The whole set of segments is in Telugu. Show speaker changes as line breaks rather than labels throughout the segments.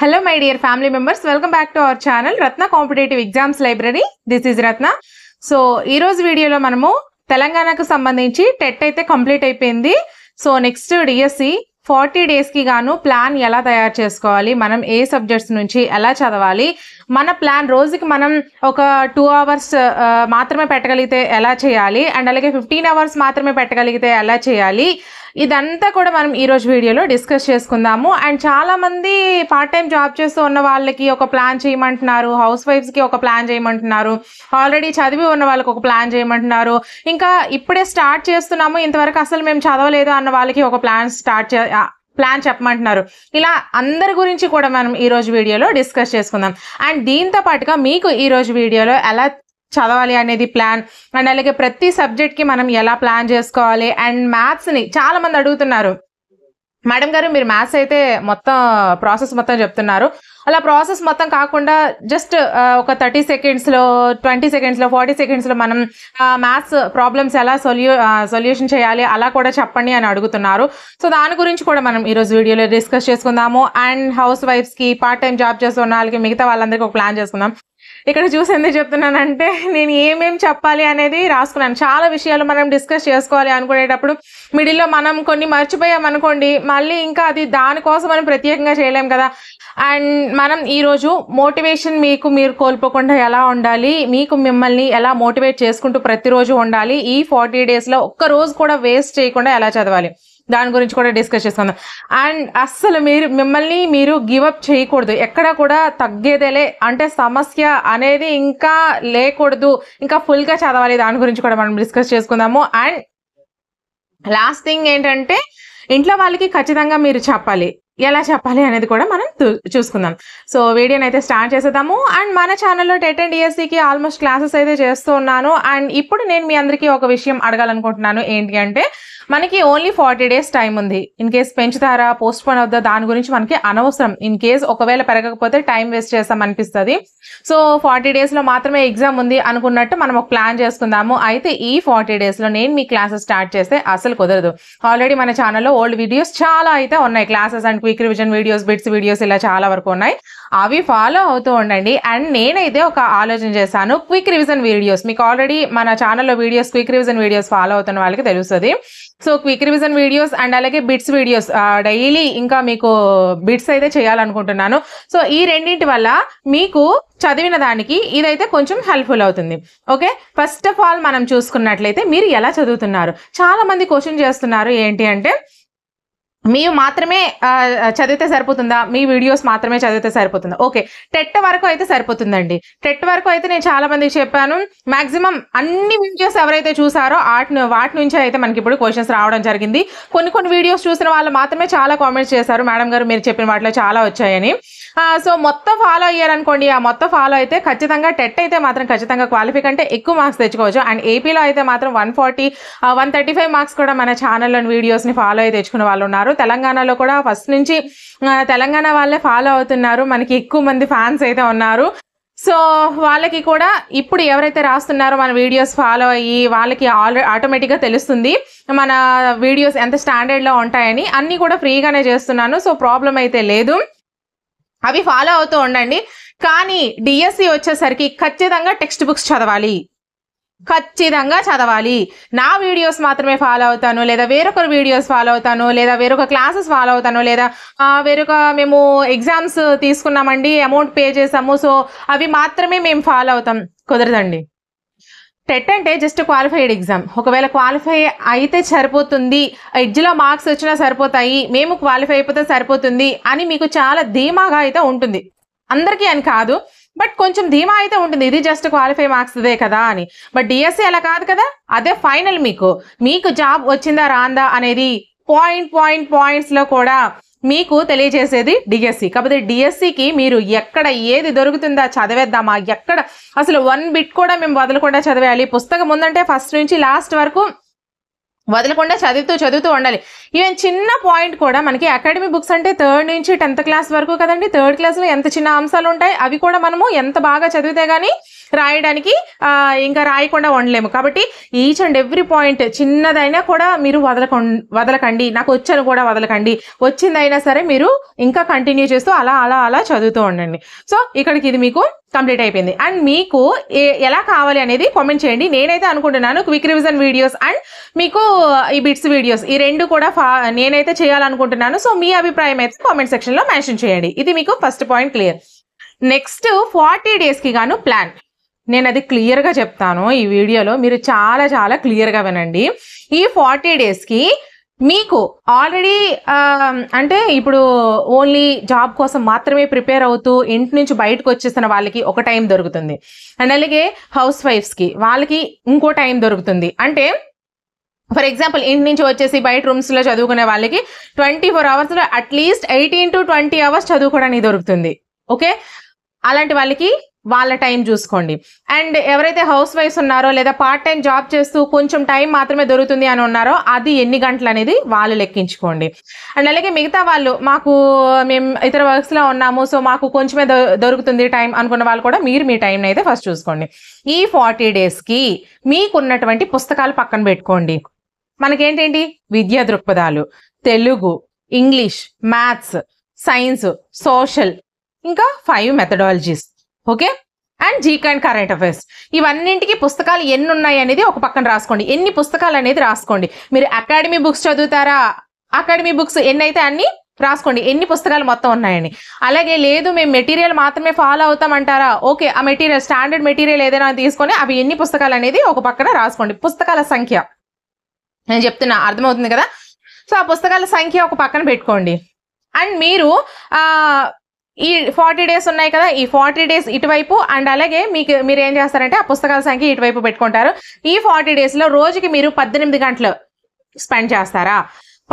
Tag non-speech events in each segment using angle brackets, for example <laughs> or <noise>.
hello my dear family members welcome back to our channel Ratna competitive exams library this is Ratna so ఈ రోజు వీడియోలో మనము తెలంగాణకు సంబంధించి టెట్ అయితే కంప్లీట్ అయిపోయింది సో నెక్స్ట్ డిఎస్సి ఫార్టీ డేస్కి గాను ప్లాన్ ఎలా తయారు చేసుకోవాలి మనం ఏ సబ్జెక్ట్స్ నుంచి ఎలా చదవాలి మన ప్లాన్ రోజుకి మనం ఒక టూ అవర్స్ మాత్రమే పెట్టగలిగితే ఎలా చేయాలి అండ్ అలాగే ఫిఫ్టీన్ అవర్స్ మాత్రమే పెట్టగలిగితే ఎలా చేయాలి ఇదంతా కూడా మనం ఈరోజు వీడియోలో డిస్కస్ చేసుకుందాము అండ్ చాలామంది పార్ట్ టైం జాబ్ చేస్తూ ఉన్న వాళ్ళకి ఒక ప్లాన్ చేయమంటున్నారు హౌస్ వైఫ్స్కి ఒక ప్లాన్ చేయమంటున్నారు ఆల్రెడీ చదివి ఉన్న వాళ్ళకి ఒక ప్లాన్ చేయమంటున్నారు ఇంకా ఇప్పుడే స్టార్ట్ చేస్తున్నాము ఇంతవరకు అసలు మేము చదవలేదు అన్న వాళ్ళకి ఒక ప్లాన్ స్టార్ట్ చే ప్లాన్ చెప్పమంటున్నారు ఇలా అందరి గురించి కూడా మనం ఈరోజు వీడియోలో డిస్కస్ చేసుకుందాం అండ్ దీంతో పాటుగా మీకు ఈరోజు వీడియోలో ఎలా చదవాలి అనేది ప్లాన్ అండ్ అలాగే ప్రతి సబ్జెక్ట్కి మనం ఎలా ప్లాన్ చేసుకోవాలి అండ్ మ్యాథ్స్ని చాలామంది అడుగుతున్నారు మేడం గారు మీరు మ్యాథ్స్ అయితే మొత్తం ప్రాసెస్ మొత్తం చెప్తున్నారు అలా ప్రాసెస్ మొత్తం కాకుండా జస్ట్ ఒక థర్టీ సెకండ్స్లో ట్వంటీ సెకండ్స్లో ఫార్టీ సెకండ్స్లో మనం మ్యాథ్స్ ప్రాబ్లమ్స్ ఎలా సొల్యూ సొల్యూషన్ చేయాలి అలా కూడా చెప్పండి అని అడుగుతున్నారు సో దాని గురించి కూడా మనం ఈరోజు వీడియోలో డిస్కస్ చేసుకుందాము అండ్ హౌస్ వైఫ్స్కి పార్ట్ టైం జాబ్ చేస్తున్న వాళ్ళకి మిగతా వాళ్ళందరికీ ఒక ప్లాన్ చేసుకుందాం ఇక్కడ చూసి ఎందుకు చెప్తున్నానంటే నేను ఏమేమి చెప్పాలి అనేది రాసుకున్నాను చాలా విషయాలు మనం డిస్కస్ చేసుకోవాలి అనుకునేటప్పుడు మిడిల్లో మనం కొన్ని మర్చిపోయాం అనుకోండి మళ్ళీ ఇంకా అది దానికోసం మనం ప్రత్యేకంగా చేయలేం కదా అండ్ మనం ఈరోజు మోటివేషన్ మీకు మీరు కోల్పోకుండా ఎలా ఉండాలి మీకు మిమ్మల్ని ఎలా మోటివేట్ చేసుకుంటూ ప్రతిరోజు ఉండాలి ఈ ఫార్టీ డేస్లో ఒక్క రోజు కూడా వేస్ట్ చేయకుండా ఎలా చదవాలి దాని గురించి కూడా డిస్కస్ చేసుకుందాం అండ్ అస్సలు మీరు మిమ్మల్ని మీరు గివప్ చేయకూడదు ఎక్కడ కూడా తగ్గేదేలే అంటే సమస్య అనేది ఇంకా లేకూడదు ఇంకా ఫుల్గా చదవాలి దాని గురించి కూడా మనం డిస్కస్ చేసుకుందాము అండ్ లాస్ట్ థింగ్ ఏంటంటే ఇంట్లో వాళ్ళకి ఖచ్చితంగా మీరు చెప్పాలి ఎలా చెప్పాలి అనేది కూడా మనం చూసుకుందాం సో వీడియోని అయితే స్టార్ట్ చేసేద్దాము అండ్ మన ఛానల్లో టెట్ అండ్ డిఎస్సికి ఆల్మోస్ట్ క్లాసెస్ అయితే చేస్తూ ఉన్నాను అండ్ ఇప్పుడు నేను మీ అందరికీ ఒక విషయం అడగాలనుకుంటున్నాను ఏంటి అంటే మనకి ఓన్లీ ఫార్టీ డేస్ టైం ఉంది ఇన్ కేస్ పెంచుతారా పోస్ట్ పోన్ అవుతుందా దాని గురించి మనకి అనవసరం ఇన్ కేస్ ఒకవేళ పెరగకపోతే టైం వేస్ట్ చేస్తాం అనిపిస్తుంది సో ఫార్టీ డేస్లో మాత్రమే ఎగ్జామ్ ఉంది అనుకున్నట్టు మనం ఒక ప్లాన్ చేసుకుందాము అయితే ఈ ఫార్టీ డేస్లో నేను మీ క్లాసెస్ స్టార్ట్ చేస్తే అసలు కుదరదు ఆల్రెడీ మన ఛానల్లో ఓల్డ్ వీడియోస్ చాలా అయితే ఉన్నాయి classes and quick revision videos bits videos ఇలా చాలా వరకు ఉన్నాయి అవి ఫాలో అవుతూ ఉండండి అండ్ నేనైతే ఒక ఆలోచన చేశాను క్విక్ రివిజన్ వీడియోస్ మీకు ఆల్రెడీ మన ఛానల్లో videos quick revision videos follow అవుతున్న వాళ్ళకి తెలుస్తుంది so quick revision videos and అలాగే బిట్స్ వీడియోస్ డైలీ ఇంకా మీకు బిట్స్ అయితే చేయాలనుకుంటున్నాను సో ఈ రెండింటి వల్ల మీకు చదివిన దానికి ఇదైతే కొంచెం హెల్ప్ఫుల్ అవుతుంది ఓకే ఫస్ట్ ఆఫ్ ఆల్ మనం చూసుకున్నట్లయితే మీరు ఎలా చదువుతున్నారు చాలామంది క్వశ్చన్ చేస్తున్నారు ఏంటి అంటే మీరు మాత్రమే చదివితే సరిపోతుందా మీ వీడియోస్ మాత్రమే చదివితే సరిపోతుందా ఓకే టెట్ వరకు అయితే సరిపోతుందండి టెట్ వరకు అయితే నేను చాలా మందికి చెప్పాను మాక్సిమం అన్ని వీడియోస్ ఎవరైతే చూసారో వాటి వాటి నుంచి అయితే మనకి ఇప్పుడు క్వశ్చన్స్ రావడం జరిగింది కొన్ని కొన్ని వీడియోస్ చూసిన వాళ్ళు మాత్రమే చాలా కామెంట్స్ చేశారు మేడం గారు మీరు చెప్పిన వాటిలో చాలా వచ్చాయని సో మొత్తం ఫాలో అయ్యారనుకోండి ఆ మొత్తం ఫాలో అయితే ఖచ్చితంగా టెట్ అయితే మాత్రం ఖచ్చితంగా క్వాలిఫై కంటే ఎక్కువ మార్క్స్ తెచ్చుకోవచ్చు అండ్ ఏపీలో అయితే మాత్రం one forty one thirty five marks కూడా మన ఛానల్లోని వీడియోస్ని ఫాలో అయితే తెచ్చుకునే వాళ్ళు ఉన్నారు తెలంగాణలో కూడా ఫస్ట్ నుంచి తెలంగాణ వాళ్ళే ఫాలో అవుతున్నారు మనకి ఎక్కువ మంది ఫ్యాన్స్ అయితే ఉన్నారు సో వాళ్ళకి కూడా ఇప్పుడు ఎవరైతే రాస్తున్నారో మన వీడియోస్ ఫాలో అయ్యి వాళ్ళకి ఆల్రెడీ ఆటోమేటిక్గా తెలుస్తుంది మన వీడియోస్ ఎంత స్టాండర్డ్లో ఉంటాయని అన్నీ కూడా ఫ్రీగానే చేస్తున్నాను సో ప్రాబ్లం అయితే లేదు అవి ఫాలో అవుతూ ఉండండి కానీ డిఎస్సి వచ్చేసరికి ఖచ్చితంగా టెక్స్ట్ బుక్స్ చదవాలి ఖచ్చితంగా చదవాలి నా వీడియోస్ మాత్రమే ఫాలో అవుతాను లేదా వేరొకరు వీడియోస్ ఫాలో అవుతాను లేదా వేరొక క్లాసెస్ ఫాలో అవుతాను లేదా వేరొక మేము ఎగ్జామ్స్ తీసుకున్నామండి అమౌంట్ పే చేసాము సో అవి మాత్రమే మేము ఫాలో అవుతాం కుదరదండి టెట్ అంటే జస్ట్ క్వాలిఫైడ్ ఎగ్జామ్ ఒకవేళ క్వాలిఫై అయితే సరిపోతుంది ఎడ్జ్లో మార్క్స్ వచ్చినా సరిపోతాయి మేము క్వాలిఫై అయిపోతే సరిపోతుంది అని మీకు చాలా ధీమాగా అయితే ఉంటుంది అందరికీ అని కాదు బట్ కొంచెం ధీమా అయితే ఉంటుంది ఇది జస్ట్ క్వాలిఫై మార్క్స్దే కదా అని బట్ డిఎస్సి అలా కాదు కదా అదే ఫైనల్ మీకు మీకు జాబ్ వచ్చిందా రాందా అనేది పాయింట్ పాయింట్ పాయింట్స్లో కూడా మీకు తెలియజేసేది డిఎస్సి కాకపోతే డిఎస్సికి మీరు ఎక్కడ ఏది దొరుకుతుందా చదివేద్దామా ఎక్కడ అసలు వన్ బిట్ కూడా మేము వదలకుండా చదివేయాలి పుస్తకం ఉందంటే ఫస్ట్ నుంచి లాస్ట్ వరకు వదలకుండా చదువుతూ చదువుతూ ఉండాలి ఈవెన్ చిన్న పాయింట్ కూడా మనకి అకాడమీ బుక్స్ అంటే థర్డ్ నుంచి టెన్త్ క్లాస్ వరకు కదండి థర్డ్ క్లాస్లో ఎంత చిన్న అంశాలు ఉంటాయి అవి కూడా మనము ఎంత బాగా చదివితే కానీ రాయడానికి ఇంకా రాయకుండా ఉండలేము కాబట్టి ఈచ్ అండ్ ఎవ్రీ పాయింట్ చిన్నదైనా కూడా మీరు వదలక వదలకండి నాకు వచ్చాను కూడా వదలకండి వచ్చిందైనా సరే మీరు ఇంకా కంటిన్యూ చేస్తూ అలా అలా అలా చదువుతూ ఉండండి సో ఇక్కడికి ఇది మీకు కంప్లీట్ అయిపోయింది అండ్ మీకు ఎలా కావాలి అనేది కామెంట్ చేయండి నేనైతే అనుకుంటున్నాను క్విక్ రివిజన్ వీడియోస్ అండ్ మీకు ఈ బిట్స్ వీడియోస్ ఈ రెండు కూడా నేనైతే చేయాలనుకుంటున్నాను సో మీ అభిప్రాయం అయితే కామెంట్ సెక్షన్లో మెన్షన్ చేయండి ఇది మీకు first point clear next forty డేస్కి గాను ప్లాన్ నేను అది క్లియర్గా చెప్తాను ఈ వీడియోలో మీరు చాలా చాలా క్లియర్గా వినండి ఈ ఫార్టీ డేస్కి మీకు ఆల్రెడీ అంటే ఇప్పుడు ఓన్లీ జాబ్ కోసం మాత్రమే ప్రిపేర్ అవుతూ ఇంటి నుంచి బయటకు వచ్చేసిన వాళ్ళకి ఒక టైం దొరుకుతుంది అండ్ అలాగే హౌస్ వైఫ్స్కి వాళ్ళకి ఇంకో టైం దొరుకుతుంది అంటే ఫర్ ఎగ్జాంపుల్ ఇంటి నుంచి వచ్చేసి బయట రూమ్స్లో చదువుకునే వాళ్ళకి ట్వంటీ ఫోర్ అవర్స్లో at least eighteen to twenty hours చదువుకోవడానికి దొరుకుతుంది ఓకే అలాంటి వాళ్ళకి వాళ్ళ టైం చూసుకోండి అండ్ ఎవరైతే హౌస్ వైఫ్స్ ఉన్నారో లేదా పార్ట్ టైం జాబ్ చేస్తూ కొంచెం టైం మాత్రమే దొరుకుతుంది అని ఉన్నారో అది ఎన్ని గంటలు అనేది వాళ్ళు లెక్కించుకోండి అండ్ అలాగే మిగతా వాళ్ళు మాకు మేము ఇతర వర్క్స్లో ఉన్నాము సో మాకు కొంచెమే దొరుకుతుంది టైం అనుకున్న వాళ్ళు కూడా మీరు మీ టైంని అయితే ఫస్ట్ చూసుకోండి ఈ ఫార్టీ డేస్కి మీకున్నటువంటి పుస్తకాలు పక్కన పెట్టుకోండి మనకేంటేంటి విద్యా దృక్పథాలు Telugu English maths science social ఇంకా five methodologies okay and GK and current affairs ఇవన్నింటికి పుస్తకాలు ఎన్ని ఉన్నాయి అనేది ఒక పక్కన రాసుకోండి ఎన్ని పుస్తకాలు అనేది రాసుకోండి మీరు అకాడమీ బుక్స్ చదువుతారా అకాడమీ బుక్స్ ఎన్ని అయితే అన్ని రాసుకోండి ఎన్ని పుస్తకాలు మొత్తం ఉన్నాయని అలాగే లేదు మేము మెటీరియల్ మాత్రమే ఫాలో అవుతామంటారా ఓకే ఆ మెటీరియల్ స్టాండర్డ్ మెటీరియల్ ఏదైనా తీసుకొని అవి ఎన్ని పుస్తకాలు అనేది ఒక పక్కన రాసుకోండి పుస్తకాల సంఖ్య నేను చెప్తున్నా అర్థమవుతుంది కదా సో ఆ పుస్తకాల సంఖ్య ఒక పక్కన పెట్టుకోండి అండ్ మీరు ఈ ఫార్టీ డేస్ ఉన్నాయి కదా ఈ ఫార్టీ డేస్ ఇటువైపు అండ్ అలాగే మీకు మీరు ఏం చేస్తారంటే ఆ పుస్తకాల సంఖ్య ఇటువైపు పెట్టుకుంటారు ఈ ఫార్టీ డేస్లో రోజుకి మీరు పద్దెనిమిది గంటలు స్పెండ్ చేస్తారా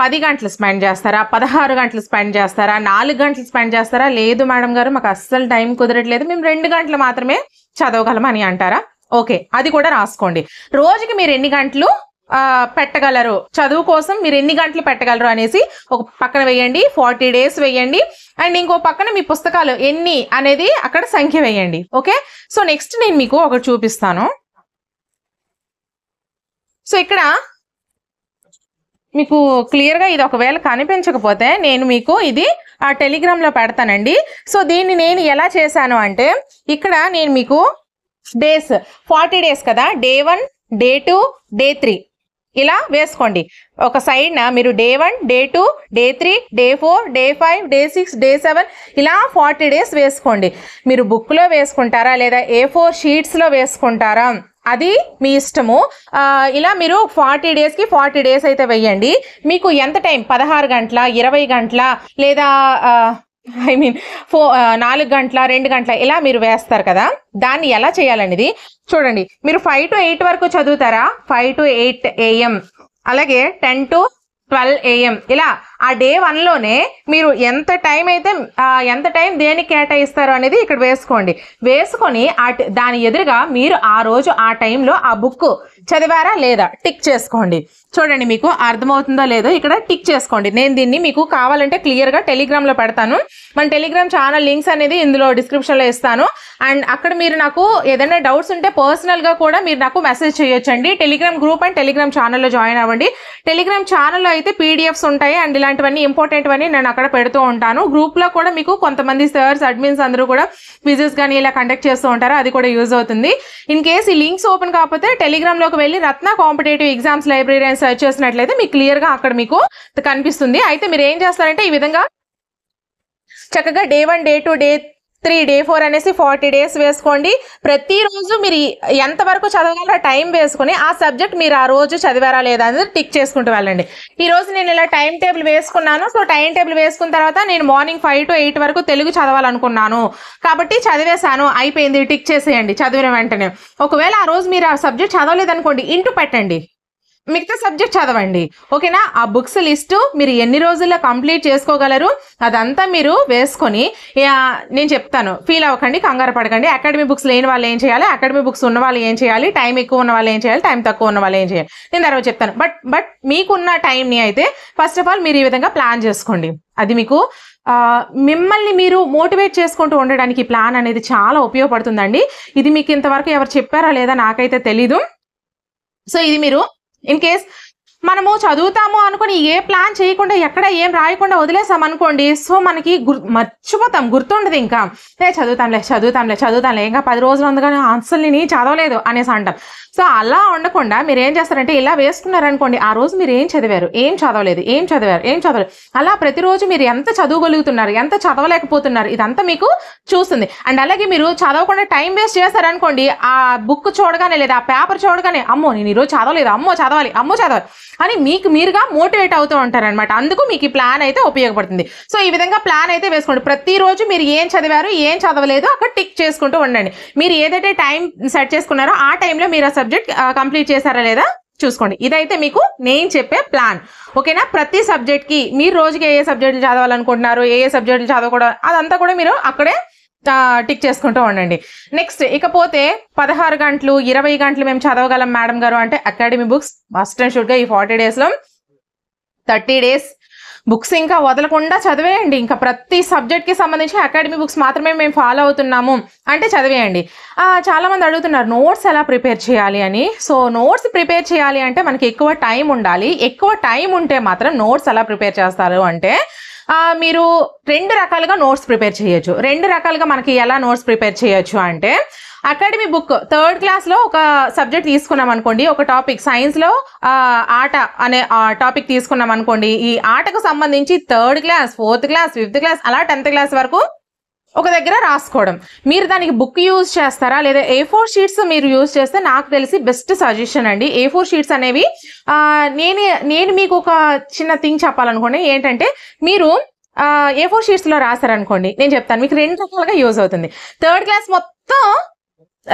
పది గంటలు స్పెండ్ చేస్తారా పదహారు గంటలు స్పెండ్ చేస్తారా నాలుగు గంటలు స్పెండ్ చేస్తారా లేదు మేడం గారు మాకు అస్సలు టైం కుదరట్లేదు మేము రెండు గంటలు మాత్రమే చదవగలం అని అంటారా ఓకే అది కూడా రాసుకోండి రోజుకి మీరు ఎన్ని గంటలు పెట్టగలరు చదువు కోసం మీరు ఎన్ని గంటలు పెట్టగలరు అనేసి ఒక పక్కన వేయండి ఫార్టీ డేస్ వేయండి అండ్ ఇంకో పక్కన మీ పుస్తకాలు ఎన్ని అనేది అక్కడ సంఖ్య వేయండి ఓకే సో నెక్స్ట్ నేను మీకు ఒకటి చూపిస్తాను సో ఇక్కడ మీకు క్లియర్గా ఇది ఒకవేళ కనిపించకపోతే నేను మీకు ఇది ఆ టెలిగ్రామ్లో పెడతానండి సో దీన్ని నేను ఎలా చేశాను అంటే ఇక్కడ నేను మీకు డేస్ ఫార్టీ డేస్ కదా day one day two day three ఇలా వేసుకోండి ఒక సైడ్న మీరు day one day two day three day four day five day six day seven ఇలా ఫార్టీ డేస్ వేసుకోండి మీరు బుక్లో వేసుకుంటారా లేదా ఏ ఫోర్ షీట్స్లో వేసుకుంటారా అది మీ ఇష్టము ఇలా మీరు ఫార్టీ డేస్కి ఫార్టీ డేస్ అయితే వెయ్యండి మీకు ఎంత టైం పదహారు గంటల ఇరవై గంటల లేదా ఐ మీన్ ఫో నాలుగు గంటల రెండు గంటల ఇలా మీరు వేస్తారు కదా దాన్ని ఎలా చేయాలనేది చూడండి మీరు ఫైవ్ టు ఎయిట్ వరకు చదువుతారా ఫైవ్ టు ఎయిట్ ఏఎం అలాగే టెన్ టు ట్వెల్వ్ ఏఎం ఇలా ఆ డే వన్లోనే మీరు ఎంత టైం అయితే ఎంత టైం దేనికి కేటాయిస్తారు అనేది ఇక్కడ వేసుకోండి వేసుకొని ఆ దాని ఎదురుగా మీరు ఆ రోజు ఆ టైంలో ఆ బుక్ చదివారా లేదా టిక్ చేసుకోండి చూడండి మీకు అర్థమవుతుందో లేదో ఇక్కడ టిక్ చేసుకోండి నేను దీన్ని మీకు కావాలంటే క్లియర్గా టెలిగ్రామ్లో పెడతాను మన టెలిగ్రామ్ ఛానల్ లింక్స్ అనేది ఇందులో డిస్క్రిప్షన్లో ఇస్తాను అండ్ అక్కడ మీరు నాకు ఏదైనా డౌట్స్ ఉంటే పర్సనల్గా కూడా మీరు నాకు మెసేజ్ చేయొచ్చండి టెలిగ్రామ్ గ్రూప్ అండ్ టెలిగ్రామ్ ఛానల్లో జాయిన్ అవ్వండి టెలిగ్రామ్ ఛానల్లో అయితే పీడిఎఫ్స్ ఉంటాయి అండ్ ఇలాంటివన్నీ ఇంపార్టెంట్వన్నీ నేను అక్కడ పెడుతూ ఉంటాను గ్రూప్లో కూడా మీకు కొంతమంది సర్స్ అడ్మిన్స్ అందరూ కూడా విజిట్స్ కానీ ఇలా కండక్ట్ చేస్తూ ఉంటారు అది కూడా యూజ్ అవుతుంది ఇన్ కేస్ ఈ లింక్స్ ఓపెన్ కాకపోతే టెలిగ్రామ్లోకి వెళ్ళి రత్న కాంపిటేటివ్ ఎగ్జామ్స్ లైబ్రరీ అని సర్చ్ చేసినట్లయితే మీకు క్లియర్గా అక్కడ మీకు కనిపిస్తుంది అయితే మీరు ఏం చేస్తారంటే ఈ విధంగా చక్కగా day one day two day three day four అనేసి ఫార్టీ డేస్ వేసుకోండి ప్రతిరోజు మీరు ఎంతవరకు చదవాలో టైం వేసుకుని ఆ సబ్జెక్ట్ మీరు ఆ రోజు చదివారా లేదా అనేది టిక్ చేసుకుంటూ వెళ్ళండి ఈరోజు నేను ఇలా టైం టేబుల్ వేసుకున్నాను సో టైం టేబుల్ వేసుకున్న తర్వాత నేను మార్నింగ్ ఫైవ్ టు ఎయిట్ వరకు తెలుగు చదవాలనుకున్నాను కాబట్టి చదివేశాను అయిపోయింది టిక్ చేసేయండి చదివిన వెంటనే ఒకవేళ ఆ రోజు మీరు ఆ సబ్జెక్ట్ చదవలేదనుకోండి ఇంటూ పెట్టండి మిగతా సబ్జెక్ట్ చదవండి ఓకేనా ఆ బుక్స్ లిస్టు మీరు ఎన్ని రోజుల్లో కంప్లీట్ చేసుకోగలరు అదంతా మీరు వేసుకొని నేను చెప్తాను ఫీల్ అవ్వకండి కంగారు పడకండి అకాడమీ బుక్స్ లేని వాళ్ళు ఏం చేయాలి అకాడమీ బుక్స్ ఉన్న వాళ్ళు ఏం చేయాలి టైం ఎక్కువ ఉన్న వాళ్ళు ఏం చేయాలి టైం తక్కువ ఉన్న వాళ్ళు ఏం చేయాలి నేను తర్వాత చెప్తాను బట్ బట్ మీకున్న టైంని అయితే ఫస్ట్ ఆఫ్ ఆల్ మీరు ఈ విధంగా ప్లాన్ చేసుకోండి అది మీకు మిమ్మల్ని మీరు మోటివేట్ చేసుకుంటూ ఉండడానికి ప్లాన్ అనేది చాలా ఉపయోగపడుతుందండి ఇది మీకు ఇంతవరకు ఎవరు చెప్పారా లేదా నాకైతే తెలీదు సో ఇది మీరు In case మనము చదువుతాము అనుకుని ఏ ప్లాన్ చేయకుండా ఎక్కడ ఏం రాయకుండా వదిలేసాం అనుకోండి సో మనకి గుర్ మర్చిపోతాం గుర్తుండదు ఇంకా లే చదువుతాంలే చదువుతాంలే చదువుతాంలే ఇంకా పది రోజులు ఉందిగానే ఆన్సర్ని నేను చదవలేదు అనేసి అంటాం సో అలా ఉండకుండా మీరు ఏం చేస్తారంటే ఇలా వేసుకున్నారనుకోండి ఆ రోజు మీరు ఏం చదివారు ఏం చదవలేదు ఏం చదివారు ఏం చదవలేదు అలా ప్రతిరోజు మీరు ఎంత చదవగలుగుతున్నారు ఎంత చదవలేకపోతున్నారు ఇదంతా మీకు చూస్తుంది అండ్ అలాగే మీరు చదవకుండా టైం వేస్ట్ చేస్తారనుకోండి ఆ బుక్ చూడగానే లేదా ఆ పేపర్ చూడగానే అమ్మో నేను ఈరోజు చదవలేదు అమ్మో చదవాలి అమ్మో చదవాలి అని మీకు మీరుగా మోటివేట్ అవుతూ ఉంటారనమాట అందుకు మీకు ఈ ప్లాన్ అయితే ఉపయోగపడుతుంది సో ఈ విధంగా ప్లాన్ అయితే వేసుకోండి ప్రతిరోజు మీరు ఏం చదివారు ఏం చదవలేదు అక్కడ టిక్ చేసుకుంటూ ఉండండి మీరు ఏదైతే టైం సెట్ చేసుకున్నారో ఆ టైంలో మీరు ఆ సబ్జెక్ట్ కంప్లీట్ చేశారా లేదా చూసుకోండి ఇదైతే మీకు నేను చెప్పే ప్లాన్ ఓకేనా ప్రతి సబ్జెక్ట్కి మీరు రోజుకి ఏ ఏ సబ్జెక్టులు చదవాలనుకుంటున్నారు ఏ ఏ సబ్జెక్టులు చదవకూడదు అదంతా కూడా మీరు అక్కడే టిక్ చేసుకుంటూ ఉండండి నెక్స్ట్ ఇకపోతే పదహారు గంటలు ఇరవై గంటలు మేము చదవగలం మేడం గారు అంటే అకాడమీ బుక్స్ మస్ట్ అండ్ షుడ్గా ఈ ఫార్టీ డేస్లో థర్టీ డేస్ బుక్స్ ఇంకా వదలకుండా చదివేయండి ఇంకా ప్రతి సబ్జెక్ట్కి సంబంధించి అకాడమీ బుక్స్ మాత్రమే మేము ఫాలో అవుతున్నాము అంటే చదివేయండి చాలామంది అడుగుతున్నారు నోట్స్ ఎలా ప్రిపేర్ చేయాలి అని సో నోట్స్ ప్రిపేర్ చేయాలి అంటే మనకి ఎక్కువ టైం ఉండాలి ఎక్కువ టైం ఉంటే మాత్రం నోట్స్ ఎలా ప్రిపేర్ చేస్తారు అంటే మీరు రెండు రకాలుగా నోట్స్ ప్రిపేర్ చేయొచ్చు రెండు రకాలుగా మనకి ఎలా నోట్స్ ప్రిపేర్ చేయొచ్చు అంటే అకాడమీ బుక్ థర్డ్ క్లాస్లో ఒక సబ్జెక్ట్ తీసుకున్నాం అనుకోండి ఒక టాపిక్ సైన్స్లో ఆట అనే టాపిక్ తీసుకున్నాం అనుకోండి ఈ ఆటకు సంబంధించి third class fourth class fifth class అలా టెన్త్ క్లాస్ వరకు ఒక దగ్గర రాసుకోవడం మీరు దానికి బుక్ యూజ్ చేస్తారా లేదా ఏ ఫోర్ షీట్స్ మీరు యూజ్ చేస్తే నాకు తెలిసి బెస్ట్ సజెషన్ అండి ఏ ఫోర్ షీట్స్ అనేవి నేను నేను మీకు ఒక చిన్న థింగ్ చెప్పాలనుకోండి ఏంటంటే మీరు ఏ ఫోర్ షీట్స్లో రాశారనుకోండి నేను చెప్తాను మీకు రెండు రకాలుగా యూజ్ అవుతుంది థర్డ్ క్లాస్ మొత్తం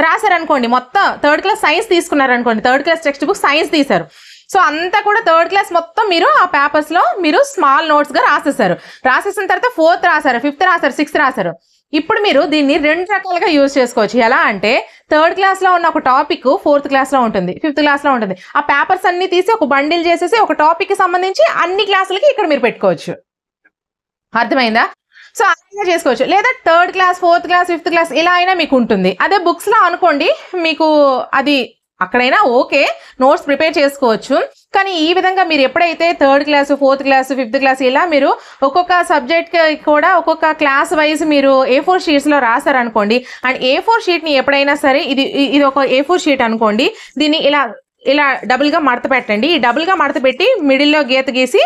రాశారనుకోండి మొత్తం థర్డ్ క్లాస్ సైన్స్ తీసుకున్నారనుకోండి third class textbook science తీశారు సో అంతా కూడా థర్డ్ క్లాస్ మొత్తం మీరు ఆ పేపర్స్లో మీరు స్మాల్ నోట్స్గా రాసేసారు రాసేసిన తర్వాత ఫోర్త్ రాశారు ఫిఫ్త్ రాశారు సిక్స్త్ రాశారు ఇప్పుడు మీరు దీన్ని రెండు రకాలుగా యూజ్ చేసుకోవచ్చు ఎలా అంటే థర్డ్ క్లాస్లో ఉన్న ఒక టాపిక్ ఫోర్త్ క్లాస్లో ఉంటుంది ఫిఫ్త్ క్లాస్లో ఉంటుంది ఆ పేపర్స్ అన్ని తీసి ఒక బండిల్ చేసేసి ఒక టాపిక్కి సంబంధించి అన్ని క్లాసులకి ఇక్కడ మీరు పెట్టుకోవచ్చు అర్థమైందా సో అలాగే చేసుకోవచ్చు లేదా third class fourth class fifth class ఇలా అయినా మీకు ఉంటుంది అదే బుక్స్లో అనుకోండి మీకు అది అక్కడైనా ఓకే నోట్స్ ప్రిపేర్ చేసుకోవచ్చు కానీ ఈ విధంగా మీరు ఎప్పుడైతే third class fourth class fifth class ఇలా మీరు ఒక్కొక్క సబ్జెక్ట్ కూడా ఒక్కొక్క క్లాస్ వైజ్ మీరు ఏ ఫోర్ షీట్స్లో రాసారనుకోండి అండ్ ఏ ఫోర్ షీట్ని ఎప్పుడైనా సరే ఇది ఇది ఒక ఏ ఫోర్ షీట్ అనుకోండి దీన్ని ఇలా ఇలా డబుల్గా మడత పెట్టండి ఈ డబుల్గా మడత పెట్టి మిడిల్లో గీత గీసి